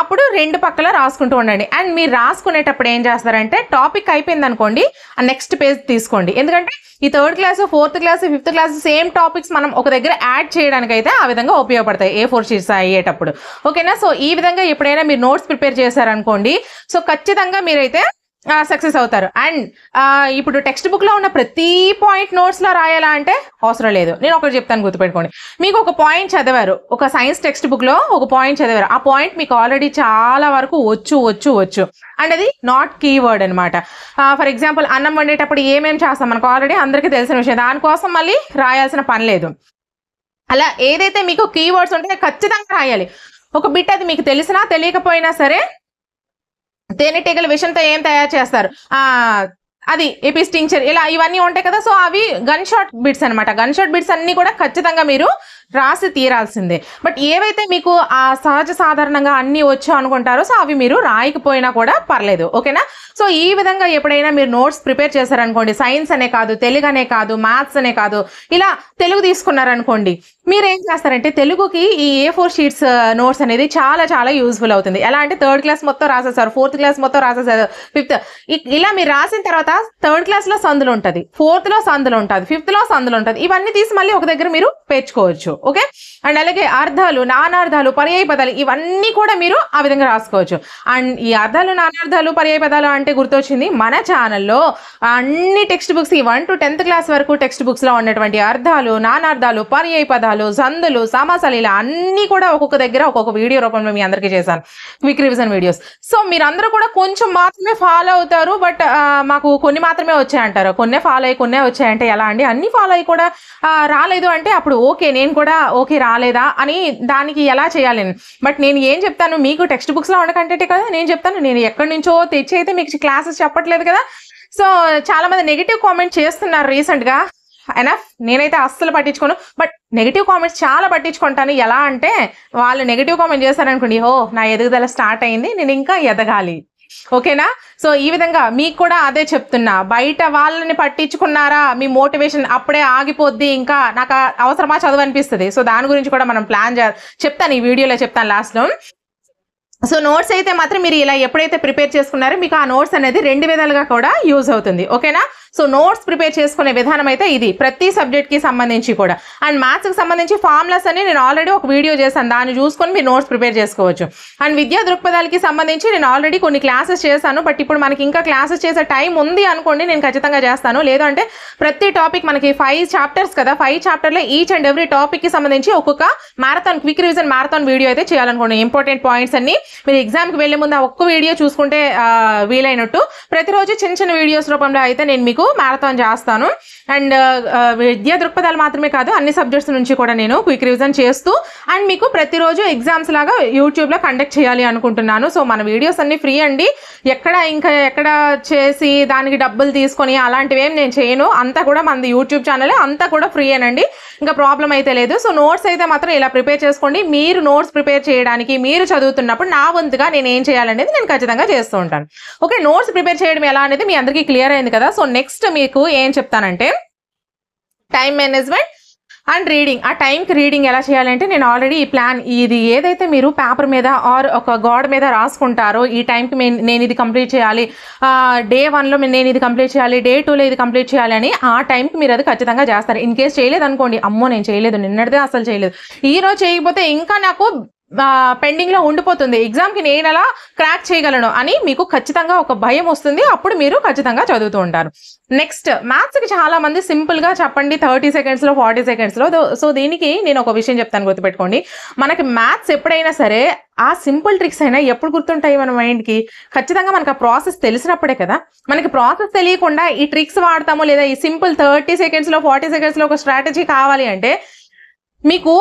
అప్పుడు రెండు పక్కల రాసుకుంటూ ఉండండి అండ్ మీరు రాసుకునేటప్పుడు ఏం చేస్తారంటే టాపిక్ అయిపోయింది అనుకోండి నెక్స్ట్ పేజ్ తీసుకోండి ఎందుకంటే ఈ third class fourth class fifth class same topics మనం ఒక దగ్గర యాడ్ చేయడానికి అయితే ఆ విధంగా ఉపయోగపడతాయి ఏ ఫోర్ షీట్స్ అయ్యేటప్పుడు ఓకేనా సో ఈ విధంగా ఎప్పుడైనా మీరు నోట్స్ ప్రిపేర్ చేశారనుకోండి సో ఖచ్చితంగా మీరైతే సక్సెస్ అవుతారు అండ్ ఇప్పుడు టెక్స్ట్ బుక్లో ఉన్న ప్రతి పాయింట్ నోట్స్లో రాయాలా అంటే అవసరం లేదు నేను ఒకటి చెప్తాను గుర్తుపెట్టుకోండి మీకు ఒక పాయింట్ చదివారు ఒక సైన్స్ టెక్స్ట్ బుక్లో ఒక పాయింట్ చదివారు ఆ పాయింట్ మీకు ఆల్రెడీ చాలా వరకు వచ్చు వచ్చు వచ్చు అండ్ అది నాట్ కీవర్డ్ అనమాట ఫర్ ఎగ్జాంపుల్ అన్నం వండేటప్పుడు ఏమేమి చేస్తాం మనకు ఆల్రెడీ అందరికీ తెలిసిన విషయం దానికోసం మళ్ళీ రాయాల్సిన పని లేదు అలా ఏదైతే మీకు కీవర్డ్స్ ఉంటే ఖచ్చితంగా రాయాలి ఒక బిట్ అది మీకు తెలిసినా తెలియకపోయినా సరే తేనెటీగల విషయంతో ఏం తయారు చేస్తారు ఆ అది ఎపిస్టించర్ ఇలా ఇవన్నీ ఉంటాయి కదా సో అవి గన్ షాట్ బిట్స్ అనమాట గన్ షాట్ బిట్స్ అన్ని కూడా ఖచ్చితంగా మీరు రాసి తీరాల్సిందే బట్ ఏవైతే మీకు ఆ సహజ సాధారణంగా అన్నీ వచ్చో అనుకుంటారో సో అవి మీరు రాయకపోయినా కూడా పర్లేదు ఓకేనా సో ఈ విధంగా ఎప్పుడైనా మీరు నోట్స్ ప్రిపేర్ చేశారనుకోండి సైన్స్ అనే కాదు తెలుగు అనే కాదు మ్యాథ్స్ అనే కాదు ఇలా తెలుగు తీసుకున్నారనుకోండి మీరు ఏం చేస్తారంటే తెలుగుకి ఈ ఏ ఫోర్ షీట్స్ నోట్స్ అనేది చాలా చాలా యూస్ఫుల్ అవుతుంది ఎలా అంటే థర్డ్ క్లాస్ మొత్తం రాసేసారు ఫోర్త్ క్లాస్ మొత్తం రాసేసారు ఫిఫ్త్ ఇలా మీరు రాసిన తర్వాత థర్డ్ క్లాస్లో సందులు ఉంటుంది ఫోర్త్లో సందులు ఉంటుంది ఫిఫ్త్లో సందులు ఉంటుంది ఇవన్నీ తీసి మళ్ళీ ఒక దగ్గర మీరు పేర్చుకోవచ్చు ఓకే అండ్ అలాగే అర్థాలు నానార్థాలు పర్యాయ పదాలు ఇవన్నీ కూడా మీరు ఆ విధంగా రాసుకోవచ్చు అండ్ ఈ అర్థాలు నానార్థాలు పర్యాయ పదాలు అంటే గుర్తొచ్చింది మన ఛానల్లో అన్ని టెక్స్ట్ బుక్స్ ఈ వన్ టు టెన్త్ క్లాస్ వరకు టెక్స్ట్ బుక్స్లో ఉన్నటువంటి అర్థాలు నానార్థాలు పర్యాయ పదాలు సందులు సమాసాలు ఇలా అన్నీ కూడా ఒక్కొక్క దగ్గర ఒక్కొక్క వీడియో రూపంలో మీ అందరికీ చేశాను క్విక్ రివిజన్ వీడియోస్ సో మీరందరూ కూడా కొంచెం మాత్రమే ఫాలో అవుతారు బట్ మాకు కొన్ని మాత్రమే వచ్చాయంటారు కొన్నే ఫాలో అయ్యి కొన్నే వచ్చాయంటే ఎలా అండి అన్ని ఫాలో అయ్యి కూడా రాలేదు అంటే అప్పుడు ఓకే నేను కూడా ఓకే రాలేదా అని దానికి ఎలా చేయాలి బట్ నేను ఏం చెప్తాను మీకు టెక్స్ట్ బుక్స్లో ఉండకంటే కదా నేను చెప్తాను నేను ఎక్కడి నుంచో తెచ్చి అయితే మీకు క్లాసెస్ చెప్పట్లేదు కదా సో చాలామంది నెగిటివ్ కామెంట్ చేస్తున్నారు రీసెంట్గా ఎనఫ్ నేనైతే అస్సలు పట్టించుకోను బట్ నెగిటివ్ కామెంట్స్ చాలా పట్టించుకుంటాను ఎలా అంటే వాళ్ళు నెగిటివ్ కామెంట్ చేస్తారనుకోండి ఓ నా ఎదుగుదల స్టార్ట్ అయింది నేను ఇంకా ఎదగాలి ఓకేనా సో ఈ విధంగా మీకు కూడా అదే చెప్తున్నా బయట వాళ్ళని పట్టించుకున్నారా మీ మోటివేషన్ అప్పుడే ఆగిపోద్ది ఇంకా నాకు అవసరమా చదువు అనిపిస్తుంది సో దాని గురించి కూడా మనం ప్లాన్ చెప్తాను ఈ వీడియోలో చెప్తాను లాస్ట్లో సో నోట్స్ అయితే మాత్రం మీరు ఇలా ఎప్పుడైతే ప్రిపేర్ చేసుకున్నారో మీకు ఆ నోట్స్ అనేది రెండు విధాలుగా కూడా యూజ్ అవుతుంది ఓకేనా సో నోట్స్ ప్రిపేర్ చేసుకునే విధానం అయితే ఇది ప్రతి సబ్జెక్ట్కి సంబంధించి కూడా అండ్ మ్యాథ్స్కి సంబంధించి ఫార్ములాస్ అని నేను ఆల్రెడీ ఒక వీడియో చేశాను దాన్ని చూసుకొని మీరు నోట్స్ ప్రిపేర్ చేసుకోవచ్చు అండ్ విద్యా దృక్పథాలకి సంబంధించి నేను ఆల్రెడీ కొన్ని క్లాసెస్ చేశాను బట్ ఇప్పుడు మనకి ఇంకా క్లాసెస్ చేసే టైం ఉంది అనుకోండి నేను ఖచ్చితంగా చేస్తాను లేదంటే ప్రతి టాపిక్ మనకి ఫైవ్ చాప్టర్స్ కదా ఫైవ్ చాప్టర్లో ఈచ్ అండ్ ఎవ్రీ టాపిక్కి సంబంధించి ఒక్కొక్క marathon quick revision marathon video అయితే చేయాలనుకోండి ఇంపార్టెంట్ పాయింట్స్ అన్ని మీరు ఎగ్జామ్కి వెళ్ళే ముందు ఆ ఒక్క వీడియో చూసుకుంటే వీలైనట్టు ప్రతిరోజు చిన్న చిన్న వీడియోస్ రూపంలో అయితే నేను మీకు మీకు మ్యారథాన్ చేస్తాను అండ్ విద్యా దృక్పథాలు మాత్రమే కాదు అన్ని సబ్జెక్ట్స్ నుంచి కూడా నేను క్విక్ రివిజన్ చేస్తూ అండ్ మీకు ప్రతిరోజు ఎగ్జామ్స్ లాగా యూట్యూబ్లో కండక్ట్ చేయాలి అనుకుంటున్నాను సో మన వీడియోస్ అన్నీ ఫ్రీ అండి ఎక్కడ ఇంకా ఎక్కడ చేసి దానికి డబ్బులు తీసుకొని అలాంటివి ఏం నేను చేయను అంతా కూడా మనది యూట్యూబ్ ఛానలే అంతా కూడా ఫ్రీ అనండి ఇంకా ప్రాబ్లం అయితే లేదు సో నోట్స్ అయితే మాత్రం ఇలా ప్రిపేర్ చేసుకోండి మీరు నోట్స్ ప్రిపేర్ చేయడానికి మీరు చదువుతున్నప్పుడు నా వంతుగా నేను ఏం చేయాలనేది నేను ఖచ్చితంగా చేస్తూ ఉంటాను ఓకే నోట్స్ ప్రిపేర్ చేయడం ఎలా అనేది మీ అందరికీ క్లియర్ అయింది కదా సో నెక్స్ట్ మీకు ఏం చెప్తానంటే టైం మేనేజ్మెంట్ అండ్ రీడింగ్ ఆ టైంకి రీడింగ్ ఎలా చేయాలంటే నేను ఆల్రెడీ ఈ ప్లాన్ ఇది ఏదైతే మీరు పేపర్ మీద ఆర్ ఒక గోడ మీద రాసుకుంటారో ఈ టైంకి నేను ఇది కంప్లీట్ చేయాలి డే వన్లో నేను ఇది కంప్లీట్ చేయాలి డే టూలో ఇది కంప్లీట్ చేయాలని ఆ టైంకి మీరు అది ఖచ్చితంగా చేస్తారు ఇన్ కేసు చేయలేదు అనుకోండి అమ్మో నేను చేయలేదు నిన్నటిదే అసలు చేయలేదు ఈ రోజు చేయకపోతే ఇంకా నాకు పెండింగ్ లో ఉండిపోతుంది ఎగ్జామ్ కి నేను ఎలా క్రాక్ చేయగలను అని మీకు ఖచ్చితంగా ఒక భయం వస్తుంది అప్పుడు మీరు ఖచ్చితంగా చదువుతూ ఉంటారు నెక్స్ట్ మ్యాథ్స్ కి చాలా మంది సింపుల్ గా చెప్పండి థర్టీ సెకండ్స్ లో ఫార్టీ సెకండ్స్ లో సో దీనికి నేను ఒక విషయం చెప్తాను గుర్తుపెట్టుకోండి మనకి మ్యాథ్స్ ఎప్పుడైనా సరే ఆ సింపుల్ ట్రిక్స్ అయినా ఎప్పుడు గుర్తుంటాయి మన మైండ్ కి ఖచ్చితంగా మనకు ఆ ప్రాసెస్ తెలిసినప్పుడే కదా మనకి ప్రాసెస్ తెలియకుండా ఈ ట్రిక్స్ వాడతాము లేదా ఈ సింపుల్ థర్టీ సెకండ్స్ లో ఫార్టీ సెకండ్స్ లో ఒక స్ట్రాటజీ కావాలి అంటే మీకు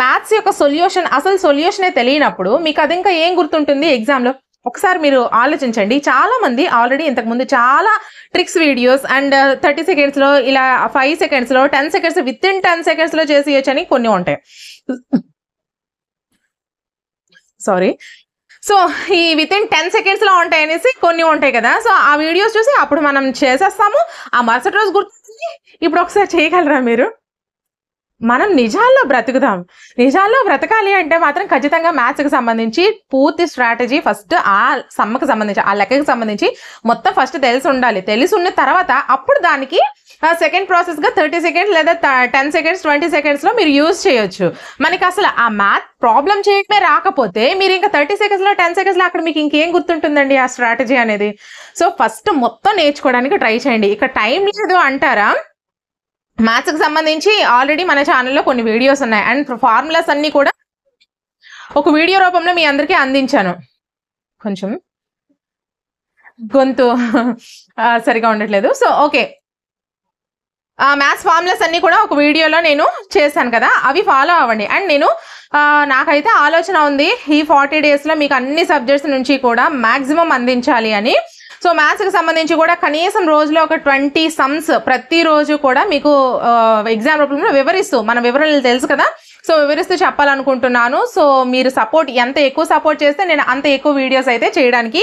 మ్యాథ్స్ యొక్క సొల్యూషన్ అసలు సొల్యూషనే తెలియనప్పుడు మీకు అది ఇంకా ఏం గుర్తుంటుంది ఎగ్జామ్లో ఒకసారి మీరు ఆలోచించండి చాలా మంది ఆల్రెడీ ఇంతకుముందు చాలా ట్రిక్స్ వీడియోస్ అండ్ థర్టీ సెకండ్స్లో ఇలా ఫైవ్ సెకండ్స్లో ten seconds within ten సెకండ్స్లో చేసేయచ్చు అని కొన్ని ఉంటాయి సారీ సో ఈ విత్ ఇన్ టెన్ సెకండ్స్లో ఉంటాయి అనేసి కొన్ని ఉంటాయి కదా సో ఆ వీడియోస్ చూసి అప్పుడు మనం చేసేస్తాము ఆ మరుసటి రోజు గుర్తుంది ఇప్పుడు ఒకసారి చేయగలరా మీరు మనం నిజాల్లో బ్రతుకుదాం నిజాల్లో బ్రతకాలి అంటే మాత్రం ఖచ్చితంగా మ్యాథ్స్కి సంబంధించి పూర్తి స్ట్రాటజీ ఫస్ట్ ఆ సమ్మకు సంబంధించి ఆ లెక్కకి సంబంధించి మొత్తం ఫస్ట్ తెలిసి ఉండాలి తెలిసి ఉన్న తర్వాత అప్పుడు దానికి సెకండ్ ప్రాసెస్గా థర్టీ సెకండ్స్ లేదా టెన్ సెకండ్స్ ట్వంటీ సెకండ్స్లో మీరు యూజ్ చేయొచ్చు మనకి అసలు ఆ మ్యాథ్ ప్రాబ్లం చేయటమే రాకపోతే మీరు ఇంకా థర్టీ సెకండ్స్లో టెన్ సెకండ్స్లో అక్కడ మీకు ఇంకేం గుర్తుంటుందండి ఆ స్ట్రాటజీ అనేది సో ఫస్ట్ మొత్తం నేర్చుకోవడానికి ట్రై చేయండి ఇక టైం లేదు అంటారా మ్యాథ్స్కి సంబంధించి ఆల్రెడీ మన ఛానల్లో కొన్ని వీడియోస్ ఉన్నాయి అండ్ ఫార్ములాస్ అన్నీ కూడా ఒక వీడియో రూపంలో మీ అందరికీ అందించాను కొంచెం గొంతు సరిగా ఉండట్లేదు సో ఓకే మ్యాథ్స్ ఫార్ములాస్ అన్నీ కూడా ఒక వీడియోలో నేను చేశాను కదా అవి ఫాలో అవ్వండి అండ్ నేను నాకైతే ఆలోచన ఉంది ఈ ఫార్టీ డేస్లో మీకు అన్ని సబ్జెక్ట్స్ నుంచి కూడా మ్యాక్సిమం అందించాలి అని సో మ్యాథ్స్కి సంబంధించి కూడా కనీసం రోజులో ఒక ట్వంటీ సమ్స్ ప్రతిరోజు కూడా మీకు ఎగ్జామ్ రూపంలో వివరిస్తూ మన వివరాలు తెలుసు కదా సో వివరిస్తూ చెప్పాలనుకుంటున్నాను సో మీరు సపోర్ట్ ఎంత ఎక్కువ సపోర్ట్ చేస్తే నేను అంత ఎక్కువ వీడియోస్ అయితే చేయడానికి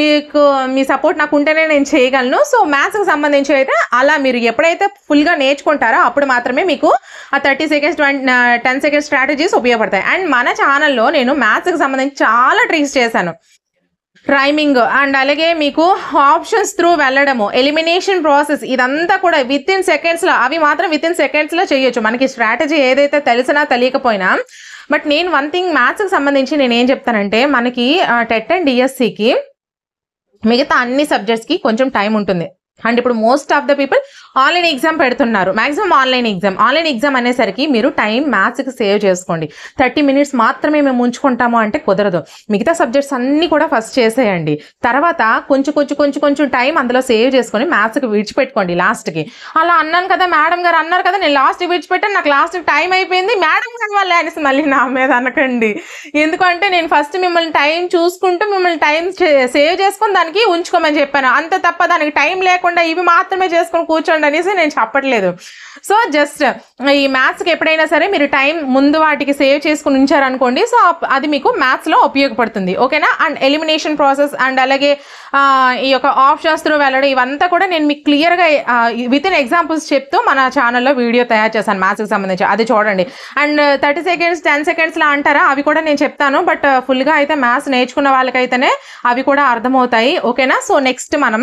మీకు మీ సపోర్ట్ నాకు ఉంటేనే నేను చేయగలను సో మ్యాథ్స్కి సంబంధించి అయితే అలా మీరు ఎప్పుడైతే ఫుల్గా నేర్చుకుంటారో అప్పుడు మాత్రమే మీకు ఆ thirty seconds twenty ten seconds strategies ఉపయోగపడతాయి అండ్ మన ఛానల్లో నేను మ్యాథ్స్కి సంబంధించి చాలా ట్రిక్స్ చేశాను ప్రైమింగ్ అండ్ అలాగే మీకు ఆప్షన్స్ త్రూ వెళ్ళడము ఎలిమినేషన్ ప్రాసెస్ ఇదంతా కూడా విత్ ఇన్ సెకండ్స్లో అవి మాత్రం విత్ ఇన్ సెకండ్స్లో చేయొచ్చు మనకి స్ట్రాటజీ ఏదైతే తెలిసినా తెలియకపోయినా బట్ నేను వన్ థింగ్ మ్యాథ్స్కి సంబంధించి నేను ఏం చెప్తానంటే మనకి టెట్ అండ్ డిఎస్సికి మిగతా అన్ని సబ్జెక్ట్స్కి కొంచెం టైం ఉంటుంది అండ్ ఇప్పుడు most of the people online exam పెడుతున్నారు maximum online exam online exam అనేసరికి మీరు టైం మ్యాథ్స్కి సేవ్ చేసుకోండి థర్టీ మినిట్స్ మాత్రమే మేము ఉంచుకుంటాము అంటే కుదరదు మిగతా సబ్జెక్ట్స్ అన్నీ కూడా ఫస్ట్ చేసేయండి తర్వాత కొంచెం కొంచెం కొంచెం కొంచెం టైం అందులో సేవ్ చేసుకొని మ్యాథ్స్కి విడిచిపెట్టుకోండి లాస్ట్కి అలా అన్నాను కదా మేడం గారు అన్నారు కదా నేను లాస్ట్కి విడిచిపెట్టాను నాకు లాస్ట్కి టైం అయిపోయింది మేడం గారి వల్లే అనేసి మళ్ళీ నా మీద అనకండి ఎందుకంటే నేను ఫస్ట్ మిమ్మల్ని టైం చూసుకుంటూ మిమ్మల్ని టైం సేవ్ చేసుకొని దానికి ఉంచుకోమని చెప్పాను అంత తప్ప దానికి టైం లేకుండా కాకుండా ఇవి మాత్రమే చేసుకొని కూర్చోండి అనేసి నేను చెప్పట్లేదు సో జస్ట్ ఈ మ్యాథ్స్కి ఎప్పుడైనా సరే మీరు టైం ముందు వాటికి సేవ్ చేసుకుని ఉంచారనుకోండి సో అది మీకు మ్యాథ్స్లో ఉపయోగపడుతుంది ఓకేనా అండ్ ఎలిమినేషన్ ప్రాసెస్ అండ్ అలాగే ఈ యొక్క ఆప్షన్స్ త్రూ వెళ్ళడం ఇవంతా కూడా నేను మీకు క్లియర్గా విత్ ఇన్ ఎగ్జాంపుల్స్ చెప్తూ మన ఛానల్లో వీడియో తయారు చేశాను మ్యాథ్స్కి సంబంధించి అది చూడండి అండ్ థర్టీ సెకండ్స్ టెన్ సెకండ్స్లో అంటారా అవి కూడా నేను చెప్తాను బట్ ఫుల్గా అయితే మ్యాథ్స్ నేర్చుకున్న వాళ్ళకైతేనే అవి కూడా అర్థమవుతాయి ఓకేనా సో నెక్స్ట్ మనం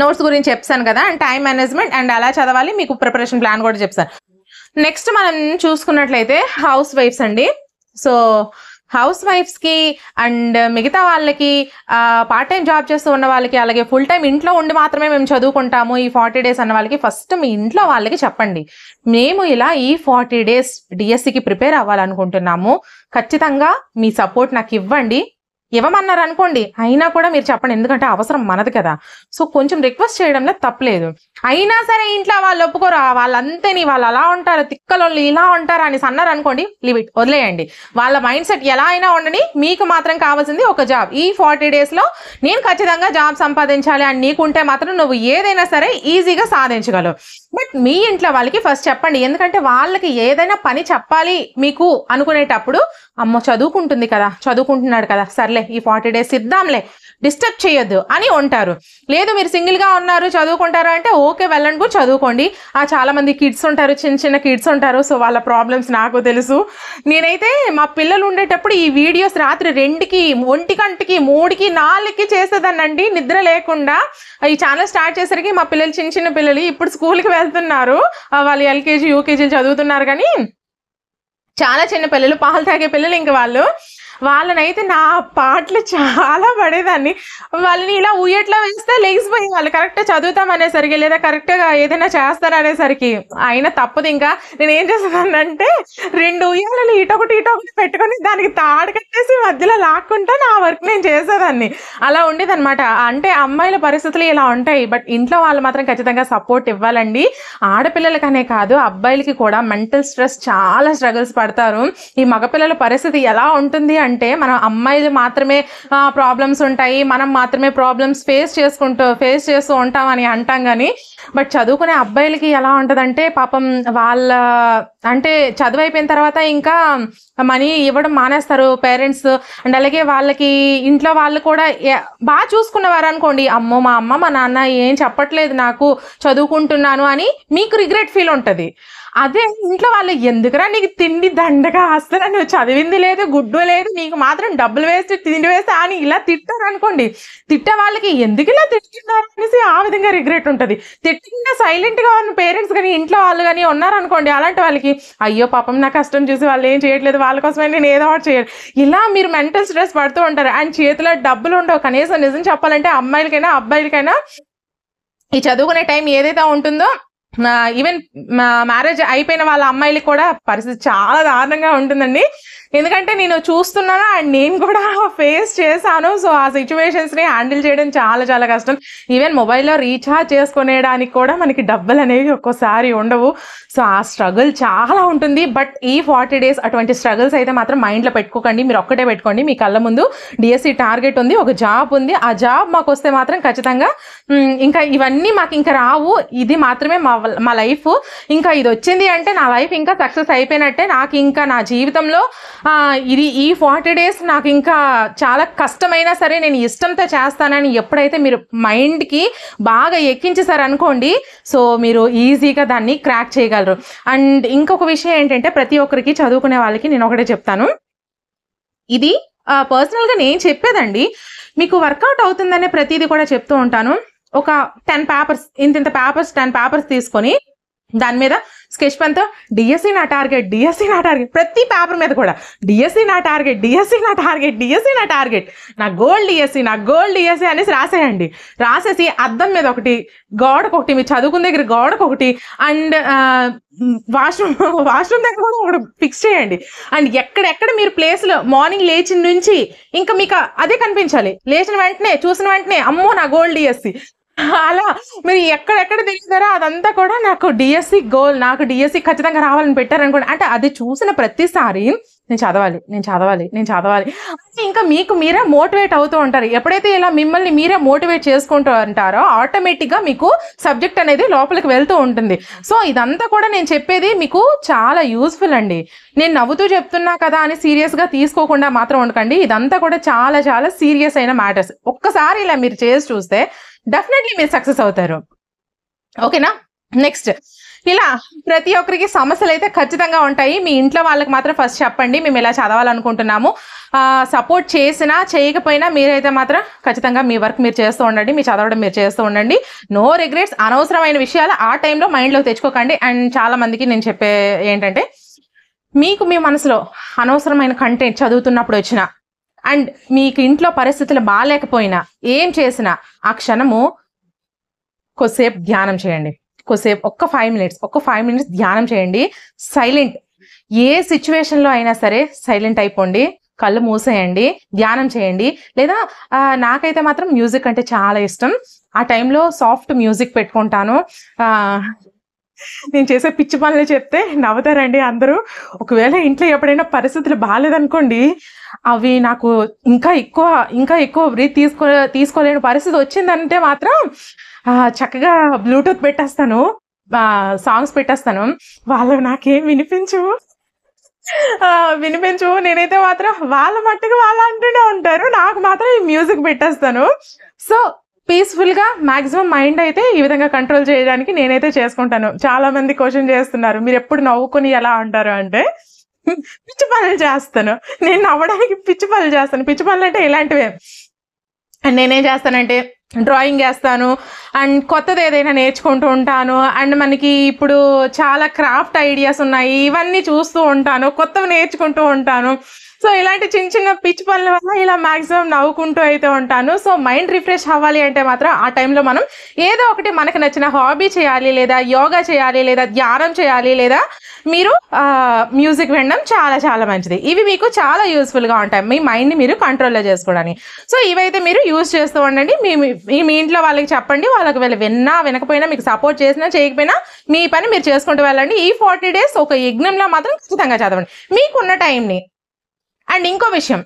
నోట్స్ గురించి చెప్పాను కదా అండ్ టైం మేనేజ్మెంట్ అండ్ అలా చదవాలి మీకు ప్రిపరేషన్ ప్లాన్ కూడా చెప్తాను నెక్స్ట్ మనం చూసుకున్నట్లయితే హౌస్ వైఫ్స్ అండి సో హౌస్ వైఫ్స్కి అండ్ మిగతా వాళ్ళకి పార్ట్ టైం జాబ్ చేస్తూ ఉన్న వాళ్ళకి అలాగే ఫుల్ టైం ఇంట్లో ఉండి మాత్రమే మేము చదువుకుంటాము ఈ ఫార్టీ డేస్ అన్న వాళ్ళకి ఫస్ట్ మీ ఇంట్లో వాళ్ళకి చెప్పండి మేము ఇలా ఈ ఫార్టీ డేస్ డిఎస్సికి ప్రిపేర్ అవ్వాలనుకుంటున్నాము ఖచ్చితంగా మీ సపోర్ట్ నాకు ఇవ్వండి ఇవ్వమన్నారు అనుకోండి అయినా కూడా మీరు చెప్పండి ఎందుకంటే అవసరం మనది కదా సో కొంచెం రిక్వెస్ట్ చేయడంలో తప్పలేదు అయినా సరే ఇంట్లో వాళ్ళు ఒప్పుకోరు వాళ్ళంతని వాళ్ళు అలా ఉంటారు తిక్కలోళ్ళు ఇలా ఉంటారు అనేసి అన్నారు అనుకోండి లిమిట్ వదిలేయండి వాళ్ళ మైండ్ సెట్ ఎలా అయినా ఉండని మీకు మాత్రం కావాల్సింది ఒక జాబ్ ఈ ఫార్టీ డేస్లో నేను ఖచ్చితంగా జాబ్ సంపాదించాలి అని నీకుంటే మాత్రం నువ్వు ఏదైనా సరే ఈజీగా సాధించగలవు బట్ మీ ఇంట్లో వాళ్ళకి ఫస్ట్ చెప్పండి ఎందుకంటే వాళ్ళకి ఏదైనా పని చెప్పాలి మీకు అనుకునేటప్పుడు అమ్మ చదువుకుంటుంది కదా చదువుకుంటున్నాడు కదా సర్లే ఈ ఫార్టీ డేస్ ఇద్దాంలే డిస్టర్బ్ చేయొద్దు అని ఉంటారు లేదు మీరు సింగిల్గా ఉన్నారు చదువుకుంటారు అంటే ఓకే వెళ్ళండి చదువుకోండి ఆ చాలామంది కిడ్స్ ఉంటారు చిన్న చిన్న కిడ్స్ ఉంటారు సో వాళ్ళ ప్రాబ్లమ్స్ నాకు తెలుసు నేనైతే మా పిల్లలు ఉండేటప్పుడు ఈ వీడియోస్ రాత్రి రెండుకి ఒంటి గంటకి మూడుకి నాలుగుకి చేసేదానండి నిద్ర లేకుండా ఈ ఛానల్ స్టార్ట్ చేసరికి మా పిల్లలు చిన్న చిన్న పిల్లలు ఇప్పుడు స్కూల్కి వెళ్తున్నారు వాళ్ళు ఎల్కేజీ యూకేజీలు చదువుతున్నారు కానీ చాలా చిన్న పిల్లలు పాలు తాగే పిల్లలు ఇంకా వాళ్ళు వాళ్ళనైతే నా పాటలు చాలా పడేదాన్ని వాళ్ళని ఇలా ఉయ్యట్లా వేస్తే లేచిపోయి వాళ్ళు కరెక్ట్గా చదువుతాం అనేసరికి లేదా కరెక్ట్గా ఏదైనా చేస్తారు అనేసరికి అయినా తప్పదు ఇంకా నేను ఏం చేస్తానంటే రెండు ఉయ్యాలని ఇటొకటి ఇటొకటి పెట్టుకొని దానికి తాడు కట్టేసి మధ్యలో లాక్కుంటా నా వర్క్ నేను చేసేదాన్ని అలా ఉండేదన్నమాట అంటే అమ్మాయిల పరిస్థితులు ఇలా ఉంటాయి బట్ ఇంట్లో వాళ్ళు మాత్రం ఖచ్చితంగా సపోర్ట్ ఇవ్వాలండి ఆడపిల్లలకనే కాదు అబ్బాయిలకి కూడా మెంటల్ స్ట్రెస్ చాలా స్ట్రగుల్స్ పడతారు ఈ మగపిల్లల పరిస్థితి ఎలా ఉంటుంది అంటే అంటే మనం అమ్మాయిలు మాత్రమే ప్రాబ్లమ్స్ ఉంటాయి మనం మాత్రమే ప్రాబ్లమ్స్ ఫేస్ చేసుకుంటూ ఫేస్ చేస్తూ ఉంటామని అంటాం కానీ బట్ చదువుకునే అబ్బాయిలకి ఎలా ఉంటుందంటే పాపం వాళ్ళ అంటే చదువు అయిపోయిన తర్వాత ఇంకా మనీ ఇవ్వడం మానేస్తారు పేరెంట్స్ అండ్ అలాగే వాళ్ళకి ఇంట్లో వాళ్ళు కూడా బాగా చూసుకున్నవారు అనుకోండి అమ్మో మా అమ్మ మా నాన్న ఏం చెప్పట్లేదు నాకు చదువుకుంటున్నాను అని మీకు రిగ్రెట్ ఫీల్ ఉంటుంది అదే ఇంట్లో వాళ్ళు ఎందుకురా నీకు తిండి దండగా అసలు నువ్వు చదివింది లేదు గుడ్డు లేదు నీకు మాత్రం డబ్బులు వేస్తే తిండి వేస్తే అని ఇలా తిట్టారు అనుకోండి తిట్టే వాళ్ళకి ఎందుకు ఇలా తిట్టున్నారు అనేసి ఆ విధంగా రిగ్రెట్ ఉంటుంది తిట్టకుండా సైలెంట్గా ఉన్న పేరెంట్స్ కానీ ఇంట్లో వాళ్ళు కానీ ఉన్నారనుకోండి అలాంటి వాళ్ళకి అయ్యో పాపం నా కష్టం చూసి వాళ్ళు ఏం చేయట్లేదు వాళ్ళ కోసమే నేను ఏదో ఒకటి చేయాలి ఇలా మీరు మెంటల్ స్ట్రెస్ పడుతూ ఉంటారు అండ్ చేతిలో డబ్బులు ఉండవు కనీసం నిజం చెప్పాలంటే అమ్మాయిలకైనా అబ్బాయిలకైనా ఈ చదువుకునే టైం ఏదైతే ఉంటుందో ఈవెన్ మ్యారేజ్ అయిపోయిన వాళ్ళ అమ్మాయిలు కూడా పరిస్థితి చాలా దారుణంగా ఉంటుందండి ఎందుకంటే నేను చూస్తున్నాను అండ్ నేను కూడా ఫేస్ <laughs> చేశాను సో ఆ సిచ్యువేషన్స్ని హ్యాండిల్ చేయడం చాలా చాలా కష్టం ఈవెన్ మొబైల్లో రీఛార్జ్ చేసుకునేడానికి కూడా మనకి డబ్బులు అనేవి ఒక్కోసారి ఉండవు సో ఆ స్ట్రగుల్ చాలా ఉంటుంది బట్ ఈ ఫార్టీ డేస్ అటువంటి స్ట్రగుల్స్ అయితే మాత్రం మైండ్లో పెట్టుకోకండి మీరు ఒక్కటే పెట్టుకోండి మీ కళ్ళ ముందు డిఎస్సి టార్గెట్ ఉంది ఒక జాబ్ ఉంది ఆ జాబ్ మాకు వస్తే మాత్రం ఖచ్చితంగా ఇంకా ఇవన్నీ మాకు ఇంకా రావు ఇది మాత్రమే మా మా లైఫ్ ఇంకా ఇది వచ్చింది అంటే నా లైఫ్ ఇంకా సక్సెస్ అయిపోయినట్టే నాకు ఇంకా నా జీవితంలో ఇది ఈ ఫార్టీ డేస్ నాకు ఇంకా చాలా కష్టమైనా సరే నేను ఇష్టంతో చేస్తానని ఎప్పుడైతే మీరు మైండ్కి బాగా ఎక్కించేసారనుకోండి సో మీరు ఈజీగా దాన్ని క్రాక్ చేయగలరు అండ్ ఇంకొక విషయం ఏంటంటే ప్రతి ఒక్కరికి చదువుకునే వాళ్ళకి నేను ఒకటే చెప్తాను ఇది పర్సనల్గా నేను చెప్పేదండి మీకు వర్కౌట్ అవుతుందనే ప్రతిదీ కూడా చెప్తూ ఉంటాను ఒక టెన్ పేపర్స్ ఇంత ఇంత పేపర్స్ టెన్ పేపర్స్ తీసుకొని దాని మీద స్కెచ్ పెన్తో డిఎస్సి నా టార్గెట్ డిఎస్సి నా టార్గెట్ ప్రతి పేపర్ మీద కూడా డిఎస్సి నా టార్గెట్ డిఎస్సి నా టార్గెట్ డిఎస్సి నా టార్గెట్ నా గోల్డ్ డిఎస్సి నా గోల్డ్ డిఎస్సి అనేసి రాసేయండి రాసేసి అద్దం మీద ఒకటి గోడకు ఒకటి మీరు చదువుకున్న దగ్గర గోడకు ఒకటి అండ్ వాష్రూమ్ వాష్రూమ్ దగ్గర కూడా ఒకటి ఫిక్స్ చేయండి అండ్ ఎక్కడెక్కడ మీరు ప్లేస్లో మార్నింగ్ లేచిన నుంచి ఇంకా మీకు అదే కనిపించాలి లేచిన వెంటనే చూసిన వెంటనే అమ్మో నా గోల్డ్ డిఎస్సి అలా మీరు ఎక్కడెక్కడ దిగుతారో అదంతా కూడా నాకు డిఎస్సి గోల్ e నాకు డిఎస్సి e ఖచ్చితంగా రావాలని పెట్టారనుకోండి అంటే అది చూసిన ప్రతిసారి నేను చదవాలి నేను చదవాలి నేను చదవాలి ఇంకా మీకు మీరే మోటివేట్ అవుతూ ఉంటారు ఎప్పుడైతే ఇలా మిమ్మల్ని మీరే మోటివేట్ చేసుకుంటూ ఉంటారో ఆటోమేటిక్గా మీకు సబ్జెక్ట్ అనేది లోపలికి వెళ్తూ ఉంటుంది సో ఇదంతా కూడా నేను చెప్పేది మీకు చాలా యూస్ఫుల్ అండి నేను నవ్వుతూ చెప్తున్నా కదా అని సీరియస్గా తీసుకోకుండా మాత్రం ఉండకండి ఇదంతా కూడా చాలా చాలా సీరియస్ అయిన మ్యాటర్స్ ఒక్కసారి ఇలా మీరు చేసి చూస్తే డెఫినెట్లీ మీరు సక్సెస్ అవుతారు ఓకేనా నెక్స్ట్ ఇలా ప్రతి ఒక్కరికి సమస్యలు అయితే ఖచ్చితంగా ఉంటాయి మీ ఇంట్లో వాళ్ళకి మాత్రం ఫస్ట్ చెప్పండి మేము ఇలా చదవాలనుకుంటున్నాము సపోర్ట్ చేసినా చేయకపోయినా మీరైతే మాత్రం ఖచ్చితంగా మీ వర్క్ మీరు చేస్తూ ఉండండి మీ చదవడం మీరు చేస్తూ ఉండండి నో రిగ్రెట్స్ అనవసరమైన విషయాలు ఆ టైంలో మైండ్లో తెచ్చుకోకండి అండ్ చాలా మందికి నేను చెప్పే ఏంటంటే మీకు మీ మనసులో అనవసరమైన కంటెంట్ చదువుతున్నప్పుడు వచ్చిన అండ్ మీకు ఇంట్లో పరిస్థితులు బాగాలేకపోయినా ఏం చేసినా ఆ క్షణము కొద్దిసేపు ధ్యానం చేయండి కొద్దిసేపు ఒక్క ఫైవ్ మినిట్స్ ఒక్క ఫైవ్ మినిట్స్ ధ్యానం చేయండి సైలెంట్ ఏ సిచ్యువేషన్లో అయినా సరే సైలెంట్ అయిపోండి కళ్ళు మూసేయండి ధ్యానం చేయండి లేదా నాకైతే మాత్రం మ్యూజిక్ అంటే చాలా ఇష్టం ఆ టైంలో సాఫ్ట్ మ్యూజిక్ పెట్టుకుంటాను నేను చేసే పిచ్చి పనులు చెప్తే నవ్వుతారండి అందరూ ఒకవేళ ఇంట్లో ఎప్పుడైనా పరిస్థితులు బాగాలేదనుకోండి అవి నాకు ఇంకా ఎక్కువ ఇంకా ఎక్కువ బ్రీత్ తీసుకో తీసుకోలేని పరిస్థితి వచ్చిందంటే మాత్రం చక్కగా బ్లూటూత్ పెట్టేస్తాను సాంగ్స్ పెట్టేస్తాను వాళ్ళు నాకేం వినిపించు వినిపించు నేనైతే మాత్రం వాళ్ళ మట్టుకు వాళ్ళు అంటూనే ఉంటారు నాకు మాత్రం ఈ మ్యూజిక్ పెట్టేస్తాను సో పీస్ఫుల్గా మ్యాక్సిమం మైండ్ అయితే ఈ విధంగా కంట్రోల్ చేయడానికి నేనైతే చేసుకుంటాను చాలా మంది క్వశ్చన్ చేస్తున్నారు మీరు ఎప్పుడు నవ్వుకుని ఎలా అంటారు అంటే <laughs> పిచ్చి పనులు చేస్తాను నేను నవ్వడానికి పిచ్చి పనులు చేస్తాను పిచ్చి పనులు అంటే ఇలాంటివే అండ్ నేనేం చేస్తానంటే డ్రాయింగ్ వేస్తాను అండ్ కొత్తది ఏదైనా నేర్చుకుంటూ ఉంటాను అండ్ మనకి ఇప్పుడు చాలా క్రాఫ్ట్ ఐడియాస్ ఉన్నాయి ఇవన్నీ చూస్తూ ఉంటాను కొత్తవి నేర్చుకుంటూ ఉంటాను సో ఇలాంటి చిన్న చిన్న పిచ్చి పనుల వల్ల ఇలా మాక్సిమం నవ్వుకుంటూ అయితే ఉంటాను సో మైండ్ రిఫ్రెష్ అవ్వాలి అంటే మాత్రం ఆ టైంలో మనం ఏదో ఒకటి మనకు నచ్చిన హాబీ చేయాలి లేదా యోగా చేయాలి లేదా ధ్యానం చేయాలి లేదా మీరు మ్యూజిక్ వినడం చాలా చాలా మంచిది ఇవి మీకు చాలా యూస్ఫుల్గా ఉంటాయి మీ మైండ్ని మీరు కంట్రోల్లో చేసుకోవడానికి సో ఇవైతే మీరు యూజ్ చేస్తూ ఉండండి మీ మీ ఇంట్లో వాళ్ళకి చెప్పండి వాళ్ళకి వీళ్ళు విన్నా వినకపోయినా మీకు సపోర్ట్ చేసినా చేయకపోయినా మీ పని మీరు చేసుకుంటూ వెళ్ళండి ఈ ఫార్టీ డేస్ ఒక యజ్ఞంలో మాత్రం ఖచ్చితంగా చదవండి మీకున్న టైంని అండ్ ఇంకో విషయం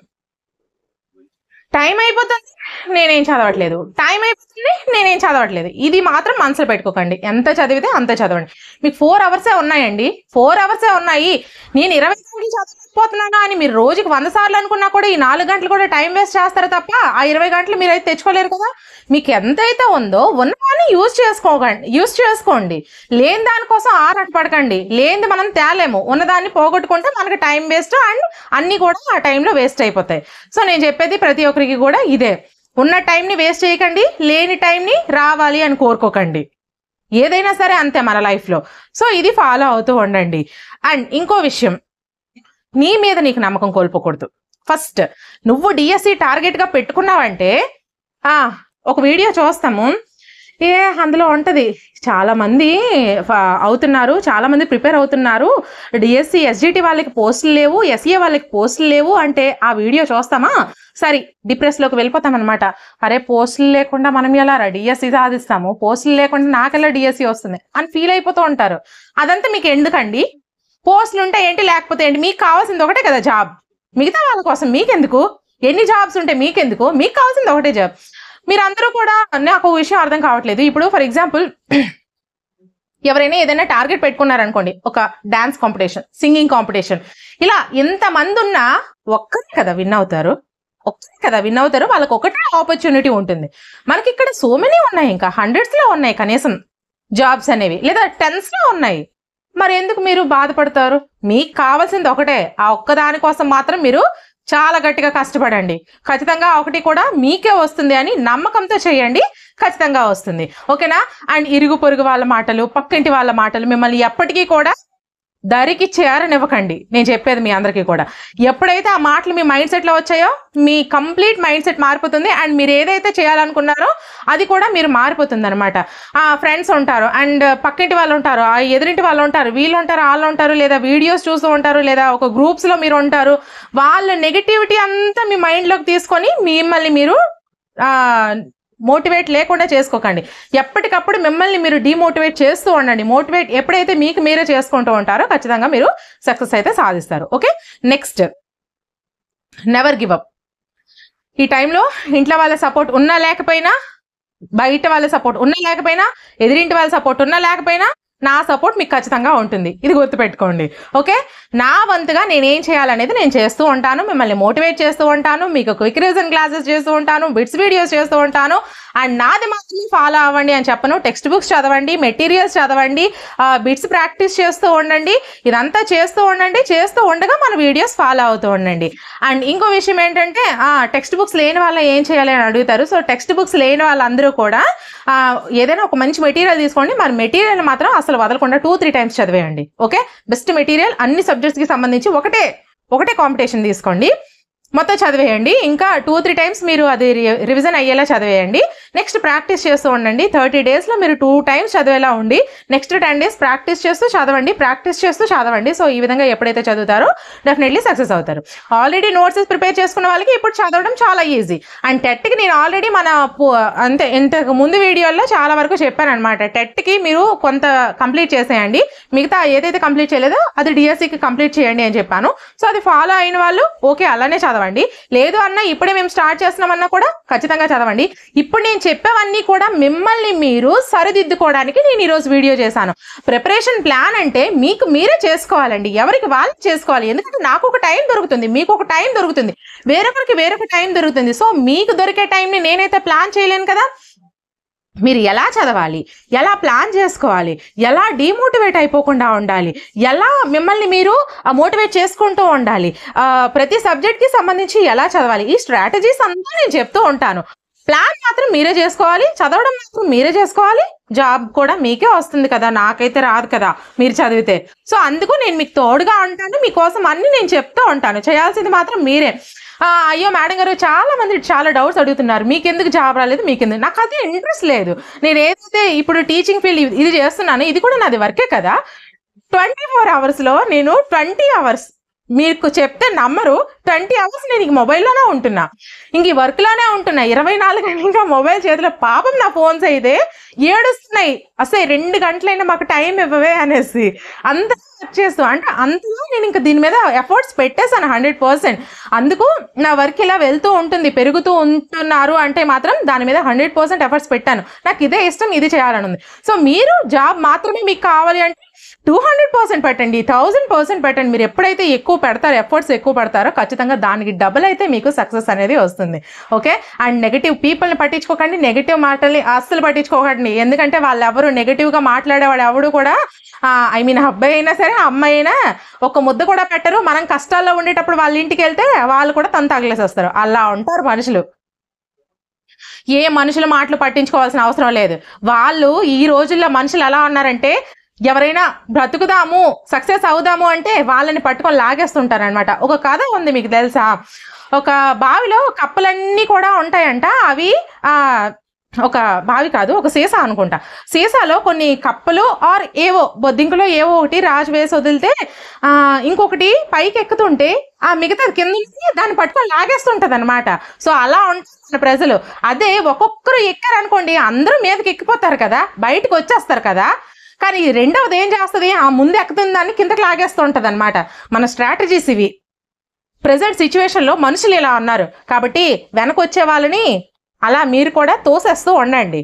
టైం అయిపోతుంది నేనేం చదవట్లేదు టైం అయిపోతుంది నేనేం చదవట్లేదు ఇది మాత్రం మనసులో పెట్టుకోకండి ఎంత చదివితే అంత చదవండి మీకు ఫోర్ అవర్సే ఉన్నాయండి ఫోర్ అవర్సే ఉన్నాయి నేను ఇరవై గంటలు మర్చిపోతున్నానా అని మీరు రోజుకి వంద సార్లు అనుకున్నా కూడా ఈ నాలుగు గంటలు కూడా టైం వేస్ట్ చేస్తారు తప్ప ఆ ఇరవై గంటలు మీరు అయితే తెచ్చుకోలేరు కదా మీకు ఎంతైతే ఉందో ఉన్న దాన్ని యూజ్ చేసుకోకండి యూజ్ చేసుకోండి లేని దానికోసం ఆరాట పడకండి లేనిది మనం తేలేము ఉన్నదాన్ని పోగొట్టుకుంటే మనకి టైం వేస్ట్ అండ్ అన్నీ కూడా ఆ టైంలో వేస్ట్ అయిపోతాయి సో నేను చెప్పేది ప్రతి ఒక్కరికి కూడా ఇదే ఉన్న టైంని వేస్ట్ చేయకండి లేని టైంని రావాలి అని కోరుకోకండి ఏదైనా సరే అంతే మన లైఫ్లో సో ఇది ఫాలో అవుతూ ఉండండి అండ్ ఇంకో విషయం నీ మీద నీకు నమ్మకం కోల్పోకూడదు ఫస్ట్ నువ్వు డిఎస్సి టార్గెట్గా e పెట్టుకున్నావంటే ఒక వీడియో చూస్తాము ఏ అందులో ఉంటుంది చాలామంది అవుతున్నారు చాలామంది ప్రిపేర్ అవుతున్నారు డిఎస్సి ఎస్జిటి e, వాళ్ళకి పోస్టులు లేవు ఎస్ఏ e వాళ్ళకి పోస్టులు లేవు అంటే ఆ వీడియో చూస్తామా సరే డిప్రెస్లోకి వెళ్ళిపోతాం అనమాట అరే పోస్టులు లేకుండా మనం ఎలా డిఎస్సి సాధిస్తాము పోస్టులు లేకుండా నాకెలా డిఎస్సి వస్తుంది అని ఫీల్ అయిపోతూ ఉంటారు అదంతా మీకు ఎందుకండి పోస్టులు ఉంటే ఏంటి లేకపోతే ఏంటి మీకు కావాల్సింది ఒకటే కదా జాబ్ మిగతా వాళ్ళ కోసం మీకెందుకు ఎన్ని జాబ్స్ ఉంటే మీకెందుకు మీకు కావాల్సింది ఒకటే జాబ్ మీరందరూ కూడా నాకు విషయం అర్థం కావట్లేదు ఇప్పుడు ఫర్ ఎగ్జాంపుల్ ఎవరైనా ఏదైనా టార్గెట్ పెట్టుకున్నారనుకోండి ఒక డాన్స్ కాంపిటీషన్ సింగింగ్ కాంపిటీషన్ ఇలా ఎంతమంది ఉన్నా ఒక్కరే కదా విన్ అవుతారు ఒక్కరే కదా విన్ అవుతారు వాళ్ళకి ఒకటే ఆపర్చునిటీ ఉంటుంది మనకి ఇక్కడ సో మెనీ ఉన్నాయి ఇంకా హండ్రెడ్స్లో ఉన్నాయి కనీసం జాబ్స్ అనేవి లేదా టెన్స్లో ఉన్నాయి మరి ఎందుకు మీరు బాధపడతారు మీకు కావాల్సింది ఒకటే ఆ ఒక్కదానికోసం కోసం మాత్రం మీరు చాలా గట్టిగా కష్టపడండి ఖచ్చితంగా ఒకటి కూడా మీకే వస్తుంది అని నమ్మకంతో చేయండి ఖచ్చితంగా వస్తుంది ఓకేనా అండ్ ఇరుగు పొరుగు వాళ్ళ మాటలు పక్కింటి వాళ్ళ మాటలు మిమ్మల్ని ఎప్పటికీ కూడా దరికి చేరనివ్వకండి నేను చెప్పేది మీ అందరికీ కూడా ఎప్పుడైతే ఆ మాటలు మీ మైండ్ సెట్లో వచ్చాయో మీ కంప్లీట్ మైండ్ సెట్ మారిపోతుంది అండ్ మీరు ఏదైతే చేయాలనుకున్నారో అది కూడా మీరు మారిపోతుంది అనమాట ఫ్రెండ్స్ ఉంటారు అండ్ పక్కింటి వాళ్ళు ఉంటారు ఆ ఎదురింటి వాళ్ళు ఉంటారు వీళ్ళు ఉంటారు వాళ్ళు ఉంటారు లేదా వీడియోస్ చూస్తూ ఉంటారు లేదా ఒక గ్రూప్స్లో మీరు ఉంటారు వాళ్ళ నెగిటివిటీ అంతా మీ మైండ్లోకి తీసుకొని మిమ్మల్ని మీరు మోటివేట్ లేకుండా చేసుకోకండి ఎప్పటికప్పుడు మిమ్మల్ని మీరు డిమోటివేట్ చేస్తూ ఉండండి మోటివేట్ ఎప్పుడైతే మీకు మీరే చేసుకుంటూ ఉంటారో ఖచ్చితంగా మీరు సక్సెస్ అయితే సాధిస్తారు okay next never give up ఈ టైంలో ఇంట్లో వాళ్ళ సపోర్ట్ ఉన్నా లేకపోయినా బయట వాళ్ళ సపోర్ట్ ఉన్నా లేకపోయినా ఎదిరింటి వాళ్ళ సపోర్ట్ ఉన్నా లేకపోయినా నా సపోర్ట్ మీకు ఖచ్చితంగా ఉంటుంది ఇది గుర్తుపెట్టుకోండి ఓకే నా వంతుగా నేనేం చేయాలనేది నేను చేస్తూ ఉంటాను మిమ్మల్ని మోటివేట్ చేస్తూ ఉంటాను మీకు క్విక్ రీజన్ క్లాసెస్ చేస్తూ ఉంటాను బిట్స్ వీడియోస్ చేస్తూ ఉంటాను అండ్ నాది మాత్రమే ఫాలో అవ్వండి అని చెప్పను టెక్స్ట్ బుక్స్ చదవండి మెటీరియల్స్ చదవండి బిట్స్ ప్రాక్టీస్ చేస్తూ ఉండండి ఇదంతా చేస్తూ ఉండండి చేస్తూ ఉండగా మన వీడియోస్ ఫాలో అవుతూ ఉండండి అండ్ ఇంకో విషయం ఏంటంటే టెక్స్ట్ బుక్స్ లేని వాళ్ళ ఏం చేయాలి అని అడుగుతారు సో టెక్స్ట్ బుక్స్ లేని వాళ్ళందరూ కూడా ఏదైనా ఒక మంచి మెటీరియల్ తీసుకోండి మరి మెటీరియల్ మాత్రం అసలు వదలకుండా టూ త్రీ టైమ్స్ చదివేయండి ఓకే బెస్ట్ మెటీరియల్ అన్ని సబ్జెక్ట్స్కి సంబంధించి ఒకటే ఒకటే కాంపిటీషన్ తీసుకోండి మొత్తం చదివేయండి ఇంకా టూ త్రీ టైమ్స్ మీరు అది రివిజన్ అయ్యేలా చదివేయండి నెక్స్ట్ ప్రాక్టీస్ చేస్తూ ఉండండి థర్టీ డేస్లో మీరు టూ టైమ్స్ చదివేలా ఉండి నెక్స్ట్ టెన్ డేస్ ప్రాక్టీస్ చేస్తూ చదవండి ప్రాక్టీస్ చేస్తూ చదవండి సో ఈ విధంగా ఎప్పుడైతే చదువుతారో డెఫినెట్లీ సక్సెస్ అవుతారు ఆల్రెడీ నోట్స్ ప్రిపేర్ చేసుకున్న వాళ్ళకి ఇప్పుడు చదవడం చాలా ఈజీ అండ్ టెట్కి నేను ఆల్రెడీ మన అంతే ఇంతకు ముందు వీడియోల్లో చాలా వరకు చెప్పాను అనమాట టెట్కి మీరు కొంత కంప్లీట్ చేసేయండి మిగతా ఏదైతే కంప్లీట్ చేయలేదో అది డిఎస్సికి e కంప్లీట్ చేయండి అని చెప్పాను సో అది ఫాలో అయిన వాళ్ళు ఓకే అలానే చదవండి చదవండి లేదు అన్న ఇప్పుడే మేము స్టార్ట్ చేస్తున్నామన్నా కూడా ఖచ్చితంగా చదవండి ఇప్పుడు నేను చెప్పేవన్నీ కూడా మిమ్మల్ని మీరు సరిదిద్దుకోవడానికి నేను ఈరోజు వీడియో చేశాను ప్రిపరేషన్ ప్లాన్ అంటే మీకు మీరే చేసుకోవాలండి ఎవరికి వాళ్ళు చేసుకోవాలి ఎందుకంటే నాకు ఒక టైం దొరుకుతుంది మీకు ఒక టైం దొరుకుతుంది వేరొకరికి వేరొక టైం దొరుకుతుంది సో మీకు దొరికే టైంని నేనైతే ప్లాన్ చేయలేను కదా మీరు ఎలా చదవాలి ఎలా ప్లాన్ చేసుకోవాలి ఎలా డీమోటివేట్ అయిపోకుండా ఉండాలి ఎలా మిమ్మల్ని మీరు మోటివేట్ చేసుకుంటూ ఉండాలి ప్రతి సబ్జెక్ట్కి సంబంధించి ఎలా చదవాలి ఈ స్ట్రాటజీస్ అంతా నేను చెప్తూ ఉంటాను ప్లాన్ మాత్రం మీరే చేసుకోవాలి చదవడం మాత్రం మీరే చేసుకోవాలి జాబ్ కూడా మీకే వస్తుంది కదా నాకైతే రాదు కదా మీరు చదివితే సో అందుకు నేను మీకు తోడుగా ఉంటాను మీకోసం అన్ని నేను చెప్తూ ఉంటాను చేయాల్సింది మాత్రం మీరే అయ్యో మేడం గారు చాలా మంది చాలా డౌట్స్ అడుగుతున్నారు మీకు ఎందుకు జాబ్ రాలేదు మీకు ఎందుకు నాకు అది ఇంట్రెస్ట్ లేదు నేను ఏదైతే ఇప్పుడు టీచింగ్ ఫీల్డ్ ఇది చేస్తున్నాను ఇది కూడా నాది వర్కే కదా ట్వంటీ ఫోర్ అవర్స్లో నేను ట్వంటీ అవర్స్ మీకు చెప్తే నమ్మరు ట్వంటీ అవర్స్ నేను ఇంక మొబైల్లోనే ఉంటున్నా ఇంక ఈ వర్క్లోనే ఉంటున్నా ఇరవై నాలుగు గంటలు ఇంకా మొబైల్ చేతిలో పాపం నా ఫోన్స్ అయితే ఏడుస్తున్నాయి అసలు రెండు గంటలైనా మాకు టైం ఇవ్వవే అనేసి అంత వర్క్ చేస్తాను అంటే అంతగా నేను ఇంకా దీని మీద ఎఫర్ట్స్ పెట్టేశాను హండ్రెడ్ పర్సెంట్ అందుకు నా వర్క్ ఇలా వెళ్తూ ఉంటుంది పెరుగుతూ ఉంటున్నారు అంటే మాత్రం దాని మీద హండ్రెడ్ పర్సెంట్ ఎఫర్ట్స్ పెట్టాను నాకు ఇదే ఇష్టం ఇది చేయాలని ఉంది సో మీరు జాబ్ మాత్రమే మీకు కావాలి అంటే టూ హండ్రెడ్ పర్సెంట్ పెట్టండి థౌజండ్ పర్సెంట్ పెట్టండి మీరు ఎప్పుడైతే ఎక్కువ పెడతారో ఎఫర్ట్స్ ఎక్కువ పెడతారో ఖచ్చితంగా దానికి డబుల్ అయితే మీకు సక్సెస్ అనేది వస్తుంది ఓకే అండ్ నెగిటివ్ పీపుల్ని పట్టించుకోకండి నెగిటివ్ మాటల్ని అస్సలు పట్టించుకోకండి ఎందుకంటే వాళ్ళు ఎవరు నెగిటివ్గా మాట్లాడేవాడు ఎవడు కూడా ఐ మీన్ అబ్బాయి అయినా సరే అమ్మాయి అయినా ఒక ముద్ద కూడా పెట్టరు మనం కష్టాల్లో ఉండేటప్పుడు వాళ్ళ ఇంటికి వెళ్తే వాళ్ళు కూడా తను తగిలేసేస్తారు అలా ఉంటారు మనుషులు ఏ మనుషుల మాటలు పట్టించుకోవాల్సిన అవసరం లేదు వాళ్ళు ఈ రోజుల్లో మనుషులు ఎలా ఉన్నారంటే ఎవరైనా బ్రతుకుదాము సక్సెస్ అవుదాము అంటే వాళ్ళని పట్టుకొని లాగేస్తుంటారనమాట ఒక కథ ఉంది మీకు తెలుసా ఒక బావిలో కప్పలన్నీ కూడా ఉంటాయంట అవి ఒక బావి కాదు ఒక సీసా అనుకుంటా సీసాలో కొన్ని కప్పలు ఆర్ ఏవో బొద్దింకులో ఏవో ఒకటి రాజు వేసి వదిలితే ఇంకొకటి పైకి ఎక్కుతుంటే ఆ మిగతా కింద దాన్ని పట్టుకొని లాగేస్తుంటది అనమాట సో అలా ఉంటుంది ప్రజలు అదే ఒక్కొక్కరు ఎక్కారు అనుకోండి అందరూ మీదకి ఎక్కిపోతారు కదా బయటకు వచ్చేస్తారు కదా కానీ రెండవది ఏం చేస్తుంది ఆ ముందు ఎక్కుతున్న దాన్ని కిందకి లాగేస్తుంటుంది అనమాట మన స్ట్రాటజీస్ ఇవి ప్రజెంట్ సిచ్యువేషన్లో మనుషులు ఇలా ఉన్నారు కాబట్టి వెనకొచ్చే వాళ్ళని అలా మీరు కూడా తోసేస్తూ ఉండండి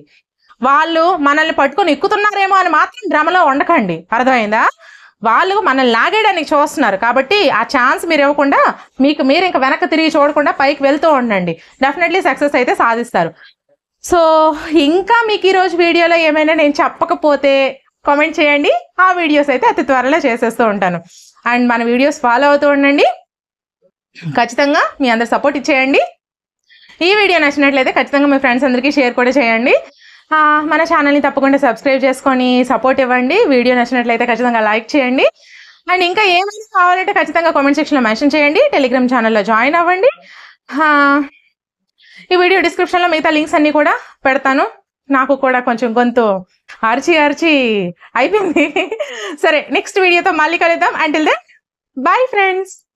వాళ్ళు మనల్ని పట్టుకొని ఎక్కుతున్నారేమో అని మాత్రం భ్రమలో ఉండకండి అర్థమైందా వాళ్ళు మనల్ని లాగేయడానికి చూస్తున్నారు కాబట్టి ఆ ఛాన్స్ మీరు ఇవ్వకుండా మీకు మీరు ఇంకా వెనక్కి తిరిగి చూడకుండా పైకి వెళ్తూ ఉండండి డెఫినెట్లీ సక్సెస్ అయితే సాధిస్తారు సో ఇంకా మీకు ఈరోజు వీడియోలో ఏమైనా నేను చెప్పకపోతే కామెంట్ చేయండి ఆ వీడియోస్ అయితే అతి త్వరలో చేసేస్తూ ఉంటాను అండ్ మన వీడియోస్ ఫాలో అవుతూ ఉండండి ఖచ్చితంగా మీ అందరు సపోర్ట్ ఇచ్చేయండి ఈ వీడియో నచ్చినట్లయితే ఖచ్చితంగా మీ ఫ్రెండ్స్ అందరికీ షేర్ కూడా చేయండి మన ఛానల్ని తప్పకుండా సబ్స్క్రైబ్ చేసుకొని సపోర్ట్ ఇవ్వండి వీడియో నచ్చినట్లయితే ఖచ్చితంగా లైక్ చేయండి అండ్ ఇంకా ఏమైనా కావాలంటే ఖచ్చితంగా కామెంట్ సెక్షన్లో మెన్షన్ చేయండి టెలిగ్రామ్ ఛానల్లో జాయిన్ అవ్వండి ఈ వీడియో డిస్క్రిప్షన్లో మిగతా లింక్స్ అన్నీ కూడా పెడతాను నాకు కూడా కొంచెం గొంతు అరిచి అరిచి అయిపోయింది <laughs> సరే నెక్స్ట్ వీడియోతో మళ్ళీ కలుద్దాం అంటిల్ దెన్ బాయ్ ఫ్రెండ్స్